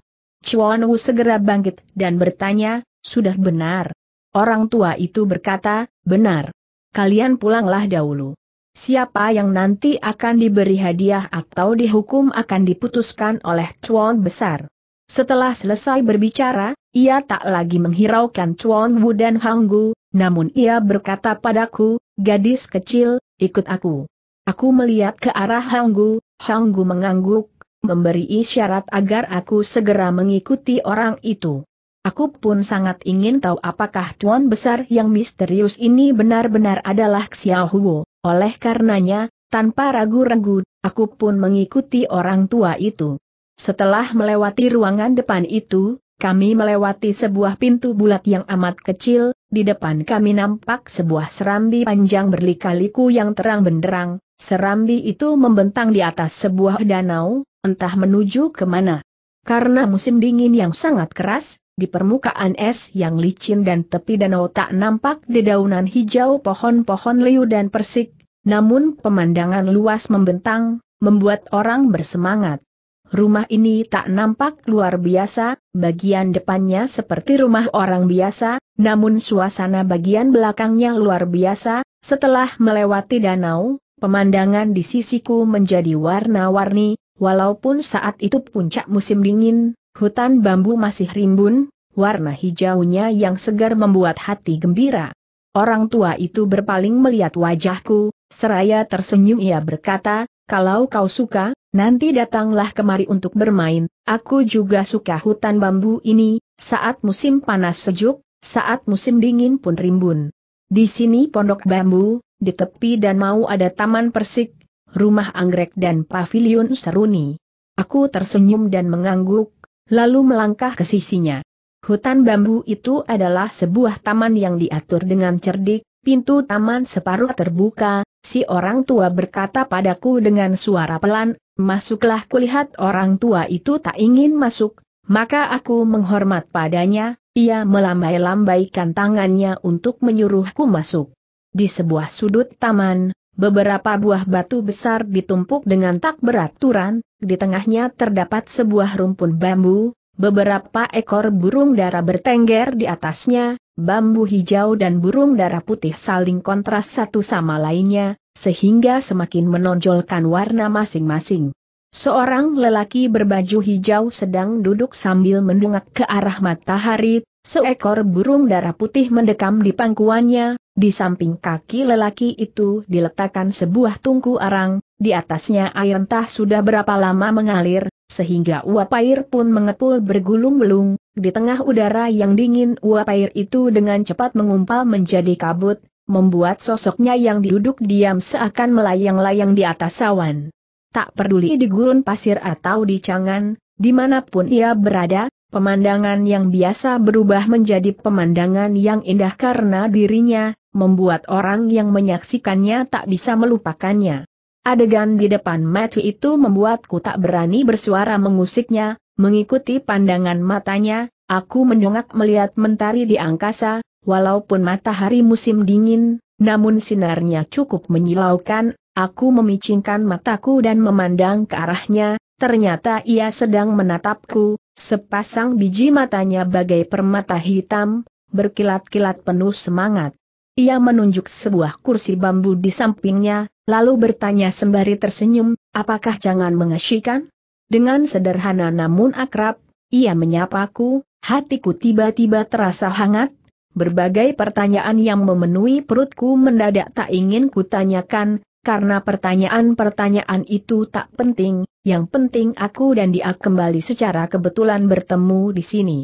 Chuan Wu segera bangkit dan bertanya, sudah benar. Orang tua itu berkata, benar. Kalian pulanglah dahulu. Siapa yang nanti akan diberi hadiah atau dihukum akan diputuskan oleh Chuan Besar. Setelah selesai berbicara, ia tak lagi menghiraukan Chuan Wu dan Hang namun ia berkata padaku, gadis kecil, ikut aku. Aku melihat ke arah Hanggu, Hanggu mengangguk, memberi isyarat agar aku segera mengikuti orang itu. Aku pun sangat ingin tahu apakah tuan besar yang misterius ini benar-benar adalah Xiao Huo. Oleh karenanya, tanpa ragu-ragu, aku pun mengikuti orang tua itu. Setelah melewati ruangan depan itu, kami melewati sebuah pintu bulat yang amat kecil, di depan kami nampak sebuah serambi panjang berlikaliku yang terang benderang, serambi itu membentang di atas sebuah danau, entah menuju ke mana. Karena musim dingin yang sangat keras, di permukaan es yang licin dan tepi danau tak nampak dedaunan hijau pohon-pohon liu dan persik, namun pemandangan luas membentang, membuat orang bersemangat. Rumah ini tak nampak luar biasa, bagian depannya seperti rumah orang biasa, namun suasana bagian belakangnya luar biasa, setelah melewati danau, pemandangan di sisiku menjadi warna-warni, Walaupun saat itu puncak musim dingin, hutan bambu masih rimbun, warna hijaunya yang segar membuat hati gembira. Orang tua itu berpaling melihat wajahku, seraya tersenyum ia berkata, kalau kau suka, nanti datanglah kemari untuk bermain, aku juga suka hutan bambu ini, saat musim panas sejuk, saat musim dingin pun rimbun. Di sini pondok bambu, di tepi dan mau ada taman persik, rumah anggrek dan pavilion seruni. Aku tersenyum dan mengangguk, lalu melangkah ke sisinya. Hutan bambu itu adalah sebuah taman yang diatur dengan cerdik, pintu taman separuh terbuka, si orang tua berkata padaku dengan suara pelan, masuklah kulihat orang tua itu tak ingin masuk, maka aku menghormat padanya, ia melambai-lambaikan tangannya untuk menyuruhku masuk. Di sebuah sudut taman, Beberapa buah batu besar ditumpuk dengan tak beraturan, di tengahnya terdapat sebuah rumpun bambu, beberapa ekor burung darah bertengger di atasnya, bambu hijau dan burung darah putih saling kontras satu sama lainnya, sehingga semakin menonjolkan warna masing-masing. Seorang lelaki berbaju hijau sedang duduk sambil mendungak ke arah matahari, seekor burung darah putih mendekam di pangkuannya, di samping kaki lelaki itu diletakkan sebuah tungku arang, di atasnya air entah sudah berapa lama mengalir, sehingga uap air pun mengepul bergulung-gulung, di tengah udara yang dingin uap air itu dengan cepat mengumpal menjadi kabut, membuat sosoknya yang duduk diam seakan melayang-layang di atas awan. Tak peduli di gurun pasir atau di cangan, dimanapun ia berada, Pemandangan yang biasa berubah menjadi pemandangan yang indah karena dirinya, membuat orang yang menyaksikannya tak bisa melupakannya. Adegan di depan mata itu membuatku tak berani bersuara mengusiknya, mengikuti pandangan matanya, aku menyongak melihat mentari di angkasa, walaupun matahari musim dingin, namun sinarnya cukup menyilaukan, Aku memicingkan mataku dan memandang ke arahnya, ternyata ia sedang menatapku, Sepasang biji matanya bagai permata hitam, berkilat-kilat penuh semangat. Ia menunjuk sebuah kursi bambu di sampingnya, lalu bertanya sembari tersenyum, apakah jangan mengesyikan? Dengan sederhana namun akrab, ia menyapaku, hatiku tiba-tiba terasa hangat. Berbagai pertanyaan yang memenuhi perutku mendadak tak ingin kutanyakan, karena pertanyaan-pertanyaan itu tak penting, yang penting aku dan dia kembali secara kebetulan bertemu di sini.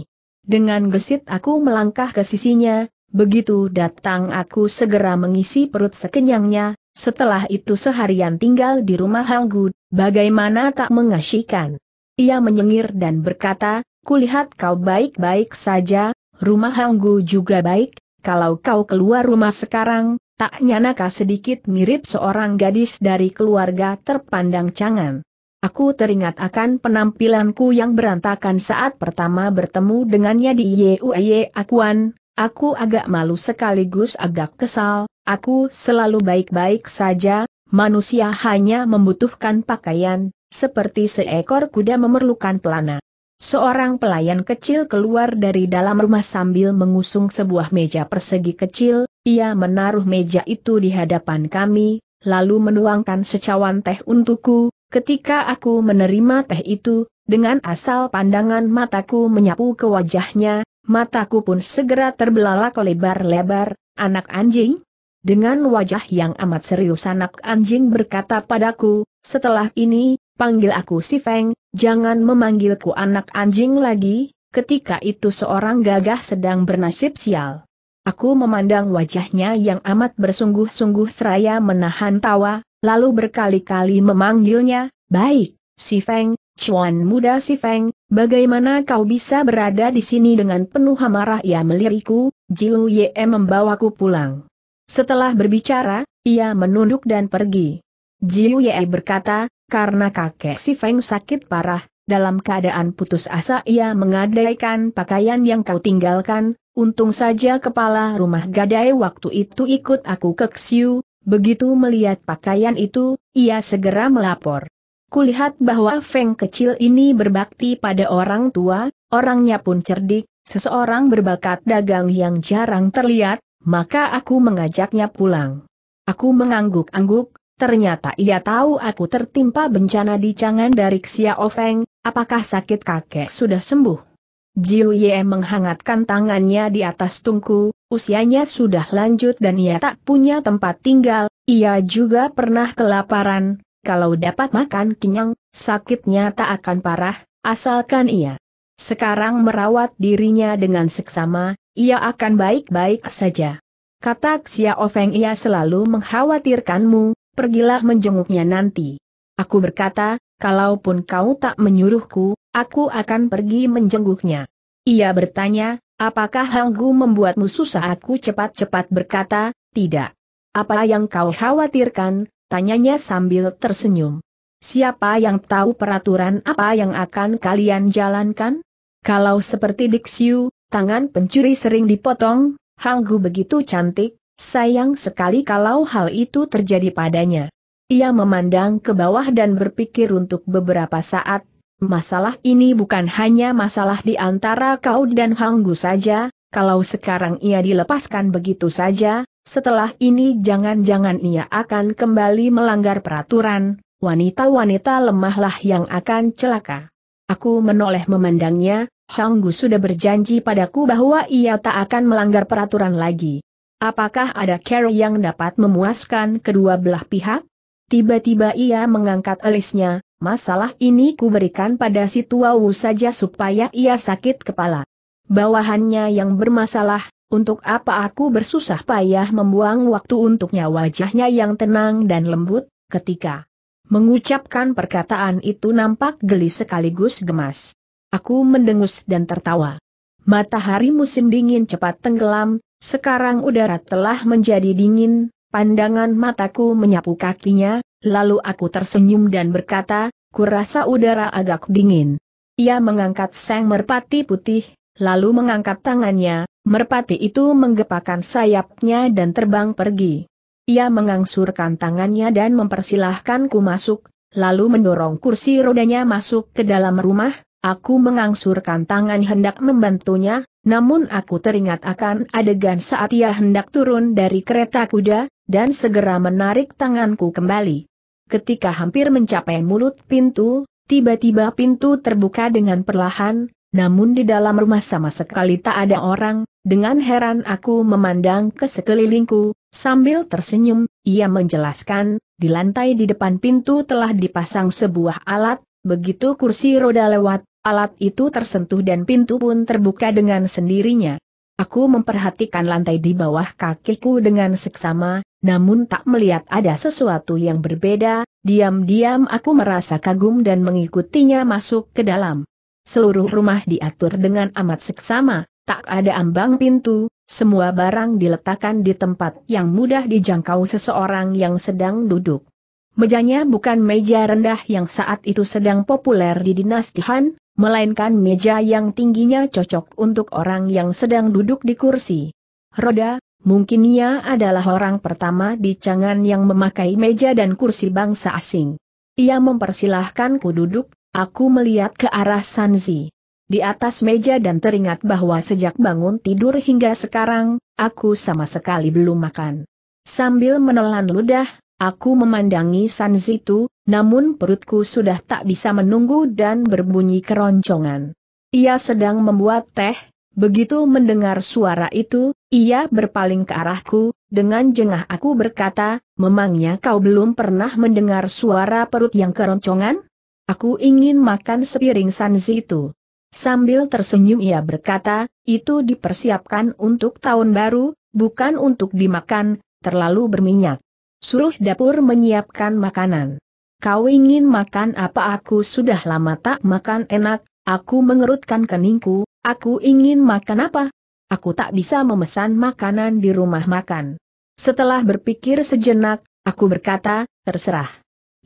Dengan gesit aku melangkah ke sisinya, begitu datang aku segera mengisi perut sekenyangnya, setelah itu seharian tinggal di rumah Hanggu, bagaimana tak mengasyikan. Ia menyengir dan berkata, kulihat kau baik-baik saja, rumah Hanggu juga baik, kalau kau keluar rumah sekarang, Wataknya Naka sedikit mirip seorang gadis dari keluarga terpandang cangan. Aku teringat akan penampilanku yang berantakan saat pertama bertemu dengannya di Yue Akuan, aku agak malu sekaligus agak kesal, aku selalu baik-baik saja, manusia hanya membutuhkan pakaian, seperti seekor kuda memerlukan pelana. Seorang pelayan kecil keluar dari dalam rumah sambil mengusung sebuah meja persegi kecil, ia menaruh meja itu di hadapan kami, lalu menuangkan secawan teh untukku, ketika aku menerima teh itu, dengan asal pandangan mataku menyapu ke wajahnya, mataku pun segera terbelalak lebar-lebar, anak anjing? Dengan wajah yang amat serius anak anjing berkata padaku, setelah ini, panggil aku si Feng, jangan memanggilku anak anjing lagi, ketika itu seorang gagah sedang bernasib sial. Aku memandang wajahnya yang amat bersungguh-sungguh seraya menahan tawa, lalu berkali-kali memanggilnya, baik, si Feng, Chuan muda si Feng, bagaimana kau bisa berada di sini dengan penuh amarah ia melirikku, Jiu Ye membawaku pulang. Setelah berbicara, ia menunduk dan pergi. Jiu Ye berkata, karena kakek si Feng sakit parah, dalam keadaan putus asa ia mengadaikan pakaian yang kau tinggalkan, Untung saja kepala rumah gadai waktu itu ikut aku ke Xiu, begitu melihat pakaian itu, ia segera melapor. Kulihat bahwa Feng kecil ini berbakti pada orang tua, orangnya pun cerdik, seseorang berbakat dagang yang jarang terlihat, maka aku mengajaknya pulang. Aku mengangguk-angguk, ternyata ia tahu aku tertimpa bencana di cangan dari Xiao Feng, apakah sakit kakek sudah sembuh? Jiu Ye menghangatkan tangannya di atas tungku, usianya sudah lanjut dan ia tak punya tempat tinggal, ia juga pernah kelaparan, kalau dapat makan kenyang, sakitnya tak akan parah, asalkan ia sekarang merawat dirinya dengan seksama, ia akan baik-baik saja. Kata Xia Ofeng ia selalu mengkhawatirkanmu, pergilah menjenguknya nanti. Aku berkata, kalaupun kau tak menyuruhku, Aku akan pergi menjenguknya. Ia bertanya, apakah Hanggu membuatmu susah? Aku cepat-cepat berkata, tidak. Apa yang kau khawatirkan? Tanyanya sambil tersenyum. Siapa yang tahu peraturan apa yang akan kalian jalankan? Kalau seperti Dixiu, tangan pencuri sering dipotong, Hanggu begitu cantik, sayang sekali kalau hal itu terjadi padanya. Ia memandang ke bawah dan berpikir untuk beberapa saat, masalah ini bukan hanya masalah di antara kau dan Hanggu saja, kalau sekarang ia dilepaskan begitu saja, setelah ini jangan-jangan ia akan kembali melanggar peraturan, wanita-wanita lemahlah yang akan celaka. Aku menoleh memandangnya, Hanggu sudah berjanji padaku bahwa ia tak akan melanggar peraturan lagi. Apakah ada care yang dapat memuaskan kedua belah pihak? Tiba-tiba ia mengangkat alisnya, Masalah ini kuberikan pada si tuawu saja supaya ia sakit kepala. Bawahannya yang bermasalah, untuk apa aku bersusah payah membuang waktu untuknya wajahnya yang tenang dan lembut, ketika mengucapkan perkataan itu nampak geli sekaligus gemas. Aku mendengus dan tertawa. Matahari musim dingin cepat tenggelam, sekarang udara telah menjadi dingin, pandangan mataku menyapu kakinya, Lalu aku tersenyum dan berkata, kurasa udara agak dingin. Ia mengangkat sang merpati putih, lalu mengangkat tangannya, merpati itu menggepakan sayapnya dan terbang pergi. Ia mengangsurkan tangannya dan mempersilahkanku masuk, lalu mendorong kursi rodanya masuk ke dalam rumah, aku mengangsurkan tangan hendak membantunya, namun aku teringat akan adegan saat ia hendak turun dari kereta kuda, dan segera menarik tanganku kembali ketika hampir mencapai mulut pintu, tiba-tiba pintu terbuka dengan perlahan, namun di dalam rumah sama sekali tak ada orang, dengan heran aku memandang ke sekelilingku, sambil tersenyum, ia menjelaskan, di lantai di depan pintu telah dipasang sebuah alat, begitu kursi roda lewat, alat itu tersentuh dan pintu pun terbuka dengan sendirinya. Aku memperhatikan lantai di bawah kakiku dengan seksama, namun tak melihat ada sesuatu yang berbeda, diam-diam aku merasa kagum dan mengikutinya masuk ke dalam. Seluruh rumah diatur dengan amat seksama, tak ada ambang pintu, semua barang diletakkan di tempat yang mudah dijangkau seseorang yang sedang duduk. Mejanya bukan meja rendah yang saat itu sedang populer di dinasti Han, melainkan meja yang tingginya cocok untuk orang yang sedang duduk di kursi roda, mungkin ia adalah orang pertama di Cangan yang memakai meja dan kursi bangsa asing. Ia mempersilahkanku duduk, aku melihat ke arah Sanzi. Di atas meja dan teringat bahwa sejak bangun tidur hingga sekarang, aku sama sekali belum makan. Sambil menelan ludah, aku memandangi Sanzi itu, namun perutku sudah tak bisa menunggu dan berbunyi keroncongan. Ia sedang membuat teh, Begitu mendengar suara itu, ia berpaling ke arahku, dengan jengah aku berkata, memangnya kau belum pernah mendengar suara perut yang keroncongan? Aku ingin makan sepiring sanzi itu. Sambil tersenyum ia berkata, itu dipersiapkan untuk tahun baru, bukan untuk dimakan, terlalu berminyak. Suruh dapur menyiapkan makanan. Kau ingin makan apa aku sudah lama tak makan enak, aku mengerutkan keningku, Aku ingin makan apa? Aku tak bisa memesan makanan di rumah makan. Setelah berpikir sejenak, aku berkata, terserah.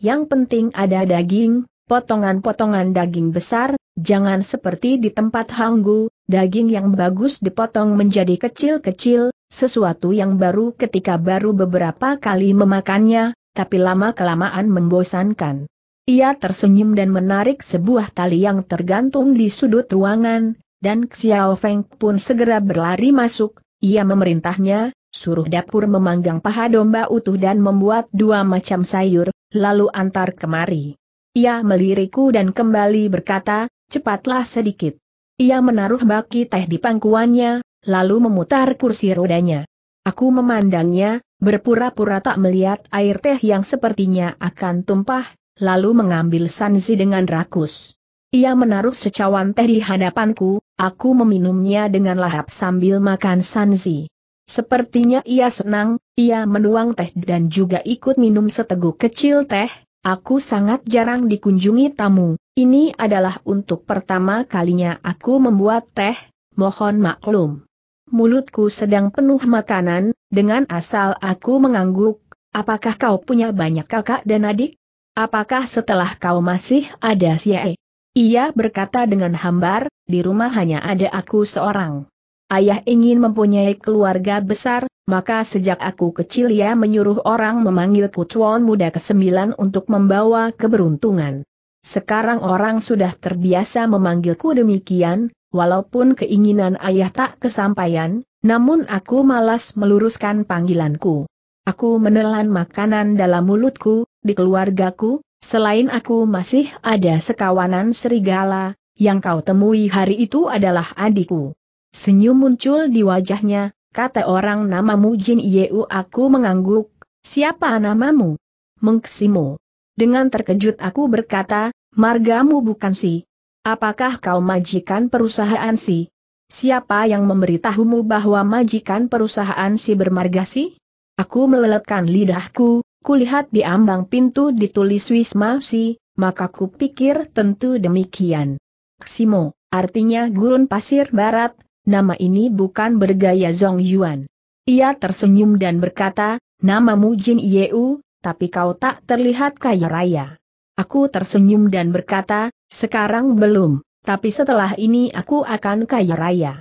Yang penting ada daging, potongan-potongan daging besar, jangan seperti di tempat hanggu, daging yang bagus dipotong menjadi kecil-kecil, sesuatu yang baru ketika baru beberapa kali memakannya, tapi lama-kelamaan membosankan. Ia tersenyum dan menarik sebuah tali yang tergantung di sudut ruangan, dan Xiao Feng pun segera berlari masuk, ia memerintahnya, suruh dapur memanggang paha domba utuh dan membuat dua macam sayur, lalu antar kemari. Ia meliriku dan kembali berkata, cepatlah sedikit. Ia menaruh baki teh di pangkuannya, lalu memutar kursi rodanya. Aku memandangnya, berpura-pura tak melihat air teh yang sepertinya akan tumpah, lalu mengambil sanzi dengan rakus. Ia menaruh secawan teh di hadapanku, Aku meminumnya dengan lahap sambil makan sanzi. Sepertinya ia senang, ia menuang teh dan juga ikut minum seteguk kecil teh, Aku sangat jarang dikunjungi tamu, ini adalah untuk pertama kalinya aku membuat teh, mohon maklum. Mulutku sedang penuh makanan, dengan asal aku mengangguk, apakah kau punya banyak kakak dan adik? Apakah setelah kau masih ada siye? Ia berkata dengan hambar, di rumah hanya ada aku seorang. Ayah ingin mempunyai keluarga besar, maka sejak aku kecil ia menyuruh orang memanggilku Chuan Muda ke-9 untuk membawa keberuntungan. Sekarang orang sudah terbiasa memanggilku demikian, walaupun keinginan ayah tak kesampaian, namun aku malas meluruskan panggilanku. Aku menelan makanan dalam mulutku, di keluargaku, Selain aku masih ada sekawanan serigala, yang kau temui hari itu adalah adikku. Senyum muncul di wajahnya, kata orang namamu Jin Yeu aku mengangguk, siapa namamu? Mengksimu. Dengan terkejut aku berkata, margamu bukan si. Apakah kau majikan perusahaan si? Siapa yang memberitahumu bahwa majikan perusahaan si bermarga si? Aku meleletkan lidahku, kulihat di ambang pintu ditulis Wisma Si, maka kupikir tentu demikian. Ksimo, artinya gurun pasir barat, nama ini bukan bergaya Zong Yuan. Ia tersenyum dan berkata, namamu Jin Yeu, tapi kau tak terlihat kaya raya. Aku tersenyum dan berkata, sekarang belum, tapi setelah ini aku akan kaya raya.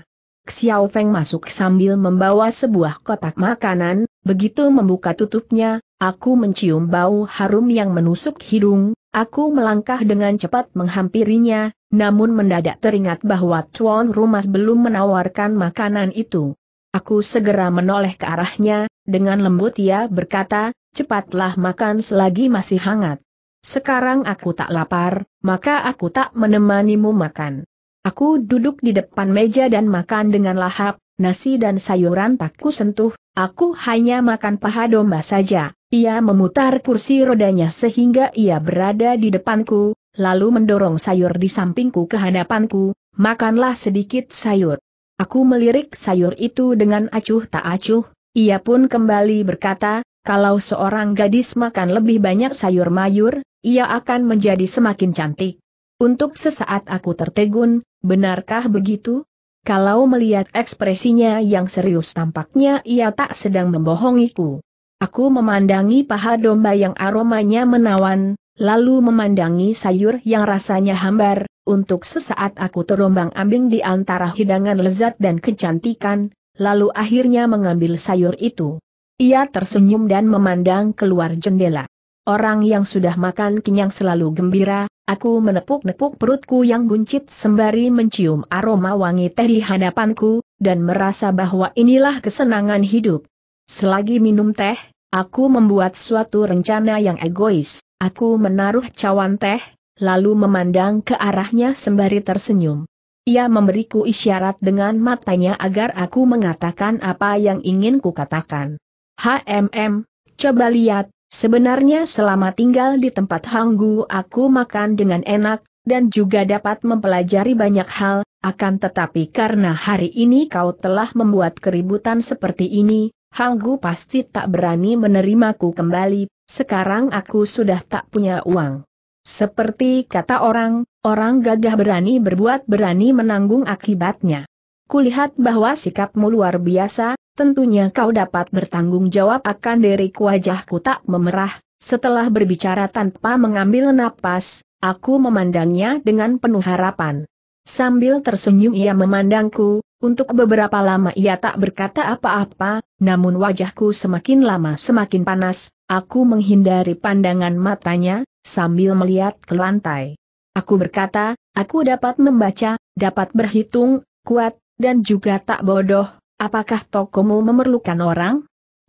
Xiao Feng masuk sambil membawa sebuah kotak makanan, begitu membuka tutupnya, Aku mencium bau harum yang menusuk hidung, aku melangkah dengan cepat menghampirinya, namun mendadak teringat bahwa tuan rumah belum menawarkan makanan itu. Aku segera menoleh ke arahnya, dengan lembut ia berkata, cepatlah makan selagi masih hangat. Sekarang aku tak lapar, maka aku tak menemanimu makan. Aku duduk di depan meja dan makan dengan lahap, nasi dan sayuran tak kusentuh, aku hanya makan paha domba saja. Ia memutar kursi rodanya sehingga ia berada di depanku, lalu mendorong sayur di sampingku ke hadapanku, makanlah sedikit sayur. Aku melirik sayur itu dengan acuh tak acuh, ia pun kembali berkata, kalau seorang gadis makan lebih banyak sayur mayur, ia akan menjadi semakin cantik. Untuk sesaat aku tertegun, benarkah begitu? Kalau melihat ekspresinya yang serius tampaknya ia tak sedang membohongiku. Aku memandangi paha domba yang aromanya menawan, lalu memandangi sayur yang rasanya hambar, untuk sesaat aku terombang ambing di antara hidangan lezat dan kecantikan, lalu akhirnya mengambil sayur itu. Ia tersenyum dan memandang keluar jendela. Orang yang sudah makan kenyang selalu gembira, aku menepuk-nepuk perutku yang buncit sembari mencium aroma wangi teh di hadapanku, dan merasa bahwa inilah kesenangan hidup. Selagi minum teh, aku membuat suatu rencana yang egois. Aku menaruh cawan teh, lalu memandang ke arahnya sembari tersenyum. Ia memberiku isyarat dengan matanya agar aku mengatakan apa yang ingin kukatakan. HMM, coba lihat, sebenarnya selama tinggal di tempat Hanggu aku makan dengan enak, dan juga dapat mempelajari banyak hal, akan tetapi karena hari ini kau telah membuat keributan seperti ini, Hanggu pasti tak berani menerimaku kembali, sekarang aku sudah tak punya uang. Seperti kata orang, orang gagah berani berbuat berani menanggung akibatnya. Kulihat bahwa sikapmu luar biasa, tentunya kau dapat bertanggung jawab akan diriku wajahku tak memerah, setelah berbicara tanpa mengambil napas, aku memandangnya dengan penuh harapan. Sambil tersenyum ia memandangku, untuk beberapa lama ia tak berkata apa-apa, namun wajahku semakin lama semakin panas, aku menghindari pandangan matanya, sambil melihat ke lantai. Aku berkata, aku dapat membaca, dapat berhitung, kuat, dan juga tak bodoh, apakah tokomu memerlukan orang?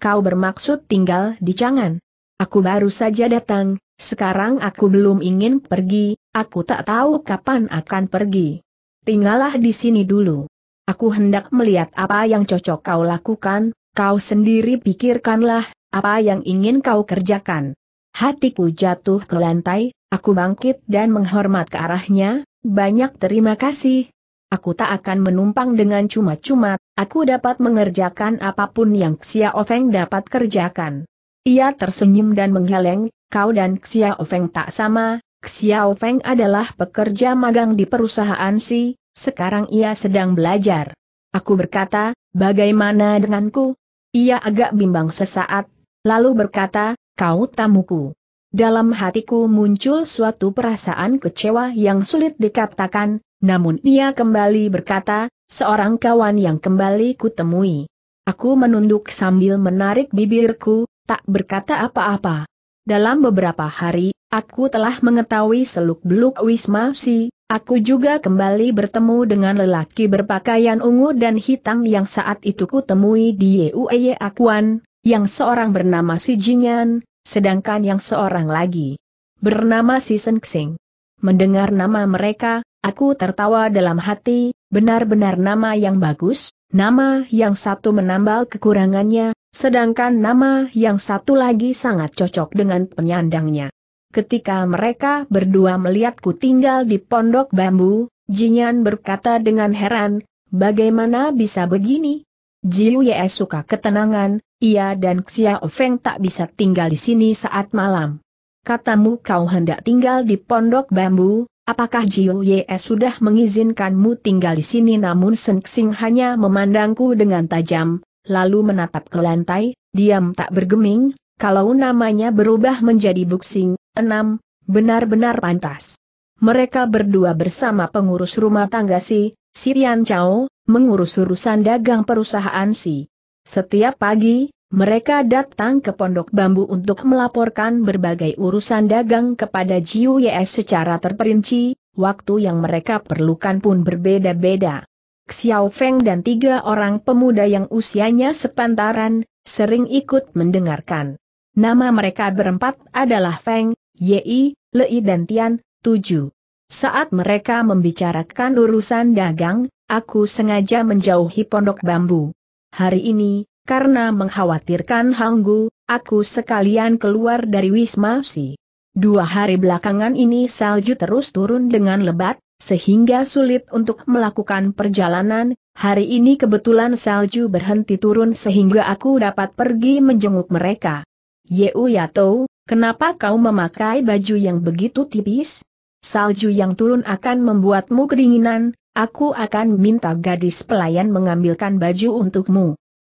Kau bermaksud tinggal di Cangan? Aku baru saja datang, sekarang aku belum ingin pergi, aku tak tahu kapan akan pergi. Tinggallah di sini dulu. Aku hendak melihat apa yang cocok kau lakukan, Kau sendiri pikirkanlah, apa yang ingin kau kerjakan. Hatiku jatuh ke lantai, aku bangkit dan menghormat ke arahnya, banyak terima kasih. Aku tak akan menumpang dengan cuma-cuma, aku dapat mengerjakan apapun yang Xia Ofeng dapat kerjakan. Ia tersenyum dan menggeleng, kau dan Xia Ofeng tak sama, Xia Ofeng adalah pekerja magang di perusahaan si, sekarang ia sedang belajar. Aku berkata, bagaimana denganku, ia agak bimbang sesaat, lalu berkata, kau tamuku. Dalam hatiku muncul suatu perasaan kecewa yang sulit dikatakan, namun ia kembali berkata, seorang kawan yang kembali kutemui. Aku menunduk sambil menarik bibirku, tak berkata apa-apa. Dalam beberapa hari, aku telah mengetahui seluk-beluk Wisma Si, aku juga kembali bertemu dengan lelaki berpakaian ungu dan hitam yang saat itu kutemui di Yue Akuan, yang seorang bernama Si Jinyan, sedangkan yang seorang lagi bernama Si Senxing. Mendengar nama mereka, aku tertawa dalam hati, benar-benar nama yang bagus, nama yang satu menambal kekurangannya, Sedangkan nama yang satu lagi sangat cocok dengan penyandangnya. Ketika mereka berdua melihatku tinggal di pondok bambu, Jinyan berkata dengan heran, bagaimana bisa begini? Jiu Ye suka ketenangan, ia dan Xiao Feng tak bisa tinggal di sini saat malam. Katamu kau hendak tinggal di pondok bambu, apakah Jiu Ye sudah mengizinkanmu tinggal di sini namun Sen Xing hanya memandangku dengan tajam, lalu menatap ke lantai, diam tak bergeming, kalau namanya berubah menjadi buksing, enam, benar-benar pantas. Mereka berdua bersama pengurus rumah tangga si, si Chao, mengurus urusan dagang perusahaan si. Setiap pagi, mereka datang ke pondok bambu untuk melaporkan berbagai urusan dagang kepada Jiu Ye secara terperinci, waktu yang mereka perlukan pun berbeda-beda. Xiao Feng dan tiga orang pemuda yang usianya sepantaran, sering ikut mendengarkan. Nama mereka berempat adalah Feng, Yei, Lei dan Tian, tujuh. Saat mereka membicarakan urusan dagang, aku sengaja menjauhi pondok bambu. Hari ini, karena mengkhawatirkan Hanggu, aku sekalian keluar dari Wisma Si. Dua hari belakangan ini salju terus turun dengan lebat, sehingga sulit untuk melakukan perjalanan, hari ini kebetulan salju berhenti turun sehingga aku dapat pergi menjenguk mereka. Yeu Yato, kenapa kau memakai baju yang begitu tipis? Salju yang turun akan membuatmu kedinginan, aku akan minta gadis pelayan mengambilkan baju untukmu.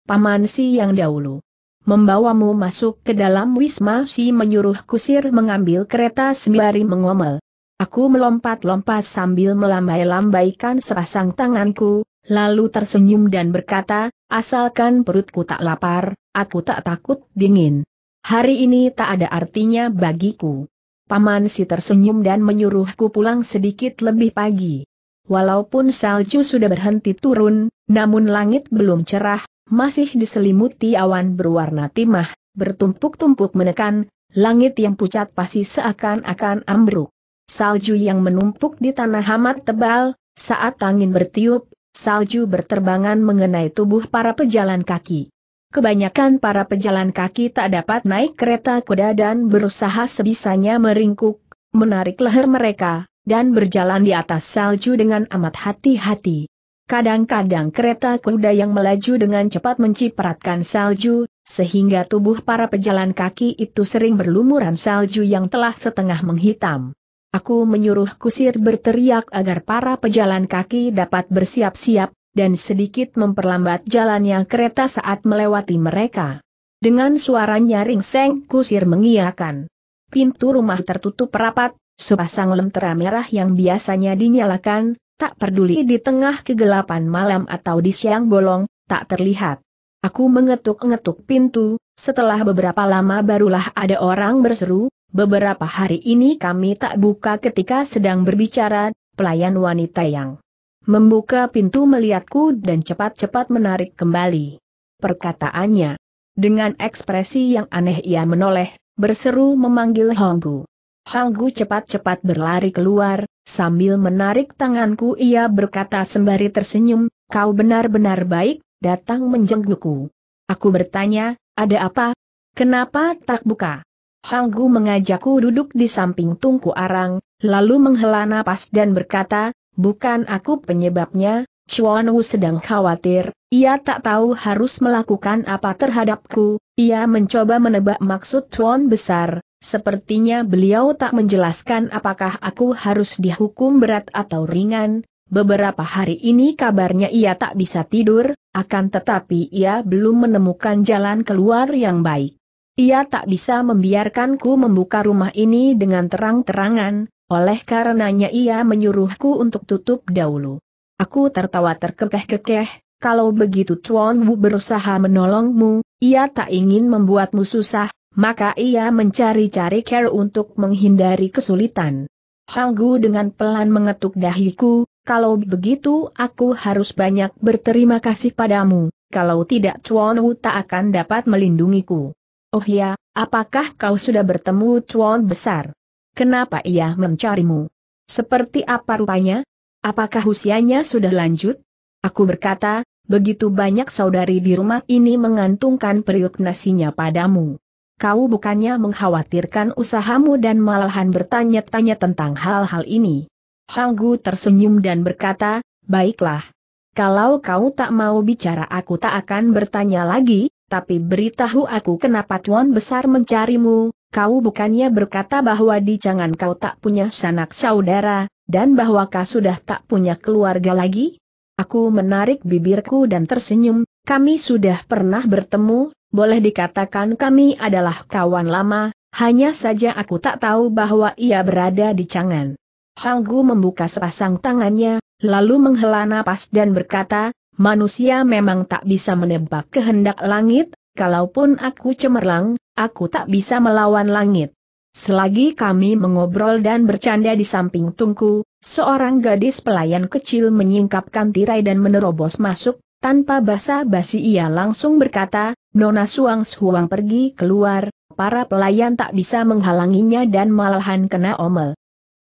Paman si yang dahulu membawamu masuk ke dalam wisma si menyuruh kusir mengambil kereta sembari mengomel. Aku melompat-lompat sambil melambai-lambaikan serasang tanganku, lalu tersenyum dan berkata, asalkan perutku tak lapar, aku tak takut dingin. Hari ini tak ada artinya bagiku. Paman si tersenyum dan menyuruhku pulang sedikit lebih pagi. Walaupun salju sudah berhenti turun, namun langit belum cerah, masih diselimuti awan berwarna timah, bertumpuk-tumpuk menekan, langit yang pucat pasti seakan-akan ambruk. Salju yang menumpuk di tanah amat tebal, saat angin bertiup, salju berterbangan mengenai tubuh para pejalan kaki. Kebanyakan para pejalan kaki tak dapat naik kereta kuda dan berusaha sebisanya meringkuk, menarik leher mereka, dan berjalan di atas salju dengan amat hati-hati. Kadang-kadang kereta kuda yang melaju dengan cepat mencipratkan salju, sehingga tubuh para pejalan kaki itu sering berlumuran salju yang telah setengah menghitam aku menyuruh kusir berteriak agar para pejalan kaki dapat bersiap-siap, dan sedikit memperlambat jalannya kereta saat melewati mereka. Dengan suara nyaring seng kusir mengiakan. Pintu rumah tertutup rapat, sepasang lentera merah yang biasanya dinyalakan, tak peduli di tengah kegelapan malam atau di siang bolong, tak terlihat. Aku mengetuk-ngetuk pintu, setelah beberapa lama barulah ada orang berseru, Beberapa hari ini kami tak buka ketika sedang berbicara, pelayan wanita yang membuka pintu melihatku dan cepat-cepat menarik kembali perkataannya. Dengan ekspresi yang aneh ia menoleh, berseru memanggil Honggu. Honggu cepat-cepat berlari keluar, sambil menarik tanganku ia berkata sembari tersenyum, kau benar-benar baik, datang menjengguku. Aku bertanya, ada apa? Kenapa tak buka? Hanggu mengajakku duduk di samping tungku arang, lalu menghela napas dan berkata, bukan aku penyebabnya, Chuan Wu sedang khawatir, ia tak tahu harus melakukan apa terhadapku, ia mencoba menebak maksud Chuan besar, sepertinya beliau tak menjelaskan apakah aku harus dihukum berat atau ringan, Beberapa hari ini kabarnya ia tak bisa tidur, akan tetapi ia belum menemukan jalan keluar yang baik. Ia tak bisa membiarkanku membuka rumah ini dengan terang-terangan, oleh karenanya ia menyuruhku untuk tutup dahulu. Aku tertawa terkekeh-kekeh, kalau begitu Chuan Wu berusaha menolongmu, ia tak ingin membuatmu susah, maka ia mencari-cari care untuk menghindari kesulitan. Hanggu dengan pelan mengetuk dahiku, kalau begitu aku harus banyak berterima kasih padamu, kalau tidak Chuan Wu tak akan dapat melindungiku. Oh ya, apakah kau sudah bertemu Chuan Besar? Kenapa ia mencarimu? Seperti apa rupanya? Apakah usianya sudah lanjut? Aku berkata, begitu banyak saudari di rumah ini mengantungkan periuk nasinya padamu. Kau bukannya mengkhawatirkan usahamu dan malahan bertanya-tanya tentang hal-hal ini. Hanggu tersenyum dan berkata, baiklah. Kalau kau tak mau bicara aku tak akan bertanya lagi, tapi beritahu aku kenapa Tuan Besar mencarimu, kau bukannya berkata bahwa di jangan kau tak punya sanak saudara, dan bahwa kau sudah tak punya keluarga lagi? Aku menarik bibirku dan tersenyum, kami sudah pernah bertemu, boleh dikatakan kami adalah kawan lama, hanya saja aku tak tahu bahwa ia berada di Cangan. Hanggu membuka sepasang tangannya, lalu menghela napas dan berkata, Manusia memang tak bisa menebak kehendak langit, kalaupun aku cemerlang, aku tak bisa melawan langit. Selagi kami mengobrol dan bercanda di samping tungku, seorang gadis pelayan kecil menyingkapkan tirai dan menerobos masuk, tanpa basa-basi ia langsung berkata, Nona Suang Suang pergi keluar, para pelayan tak bisa menghalanginya dan malahan kena omel.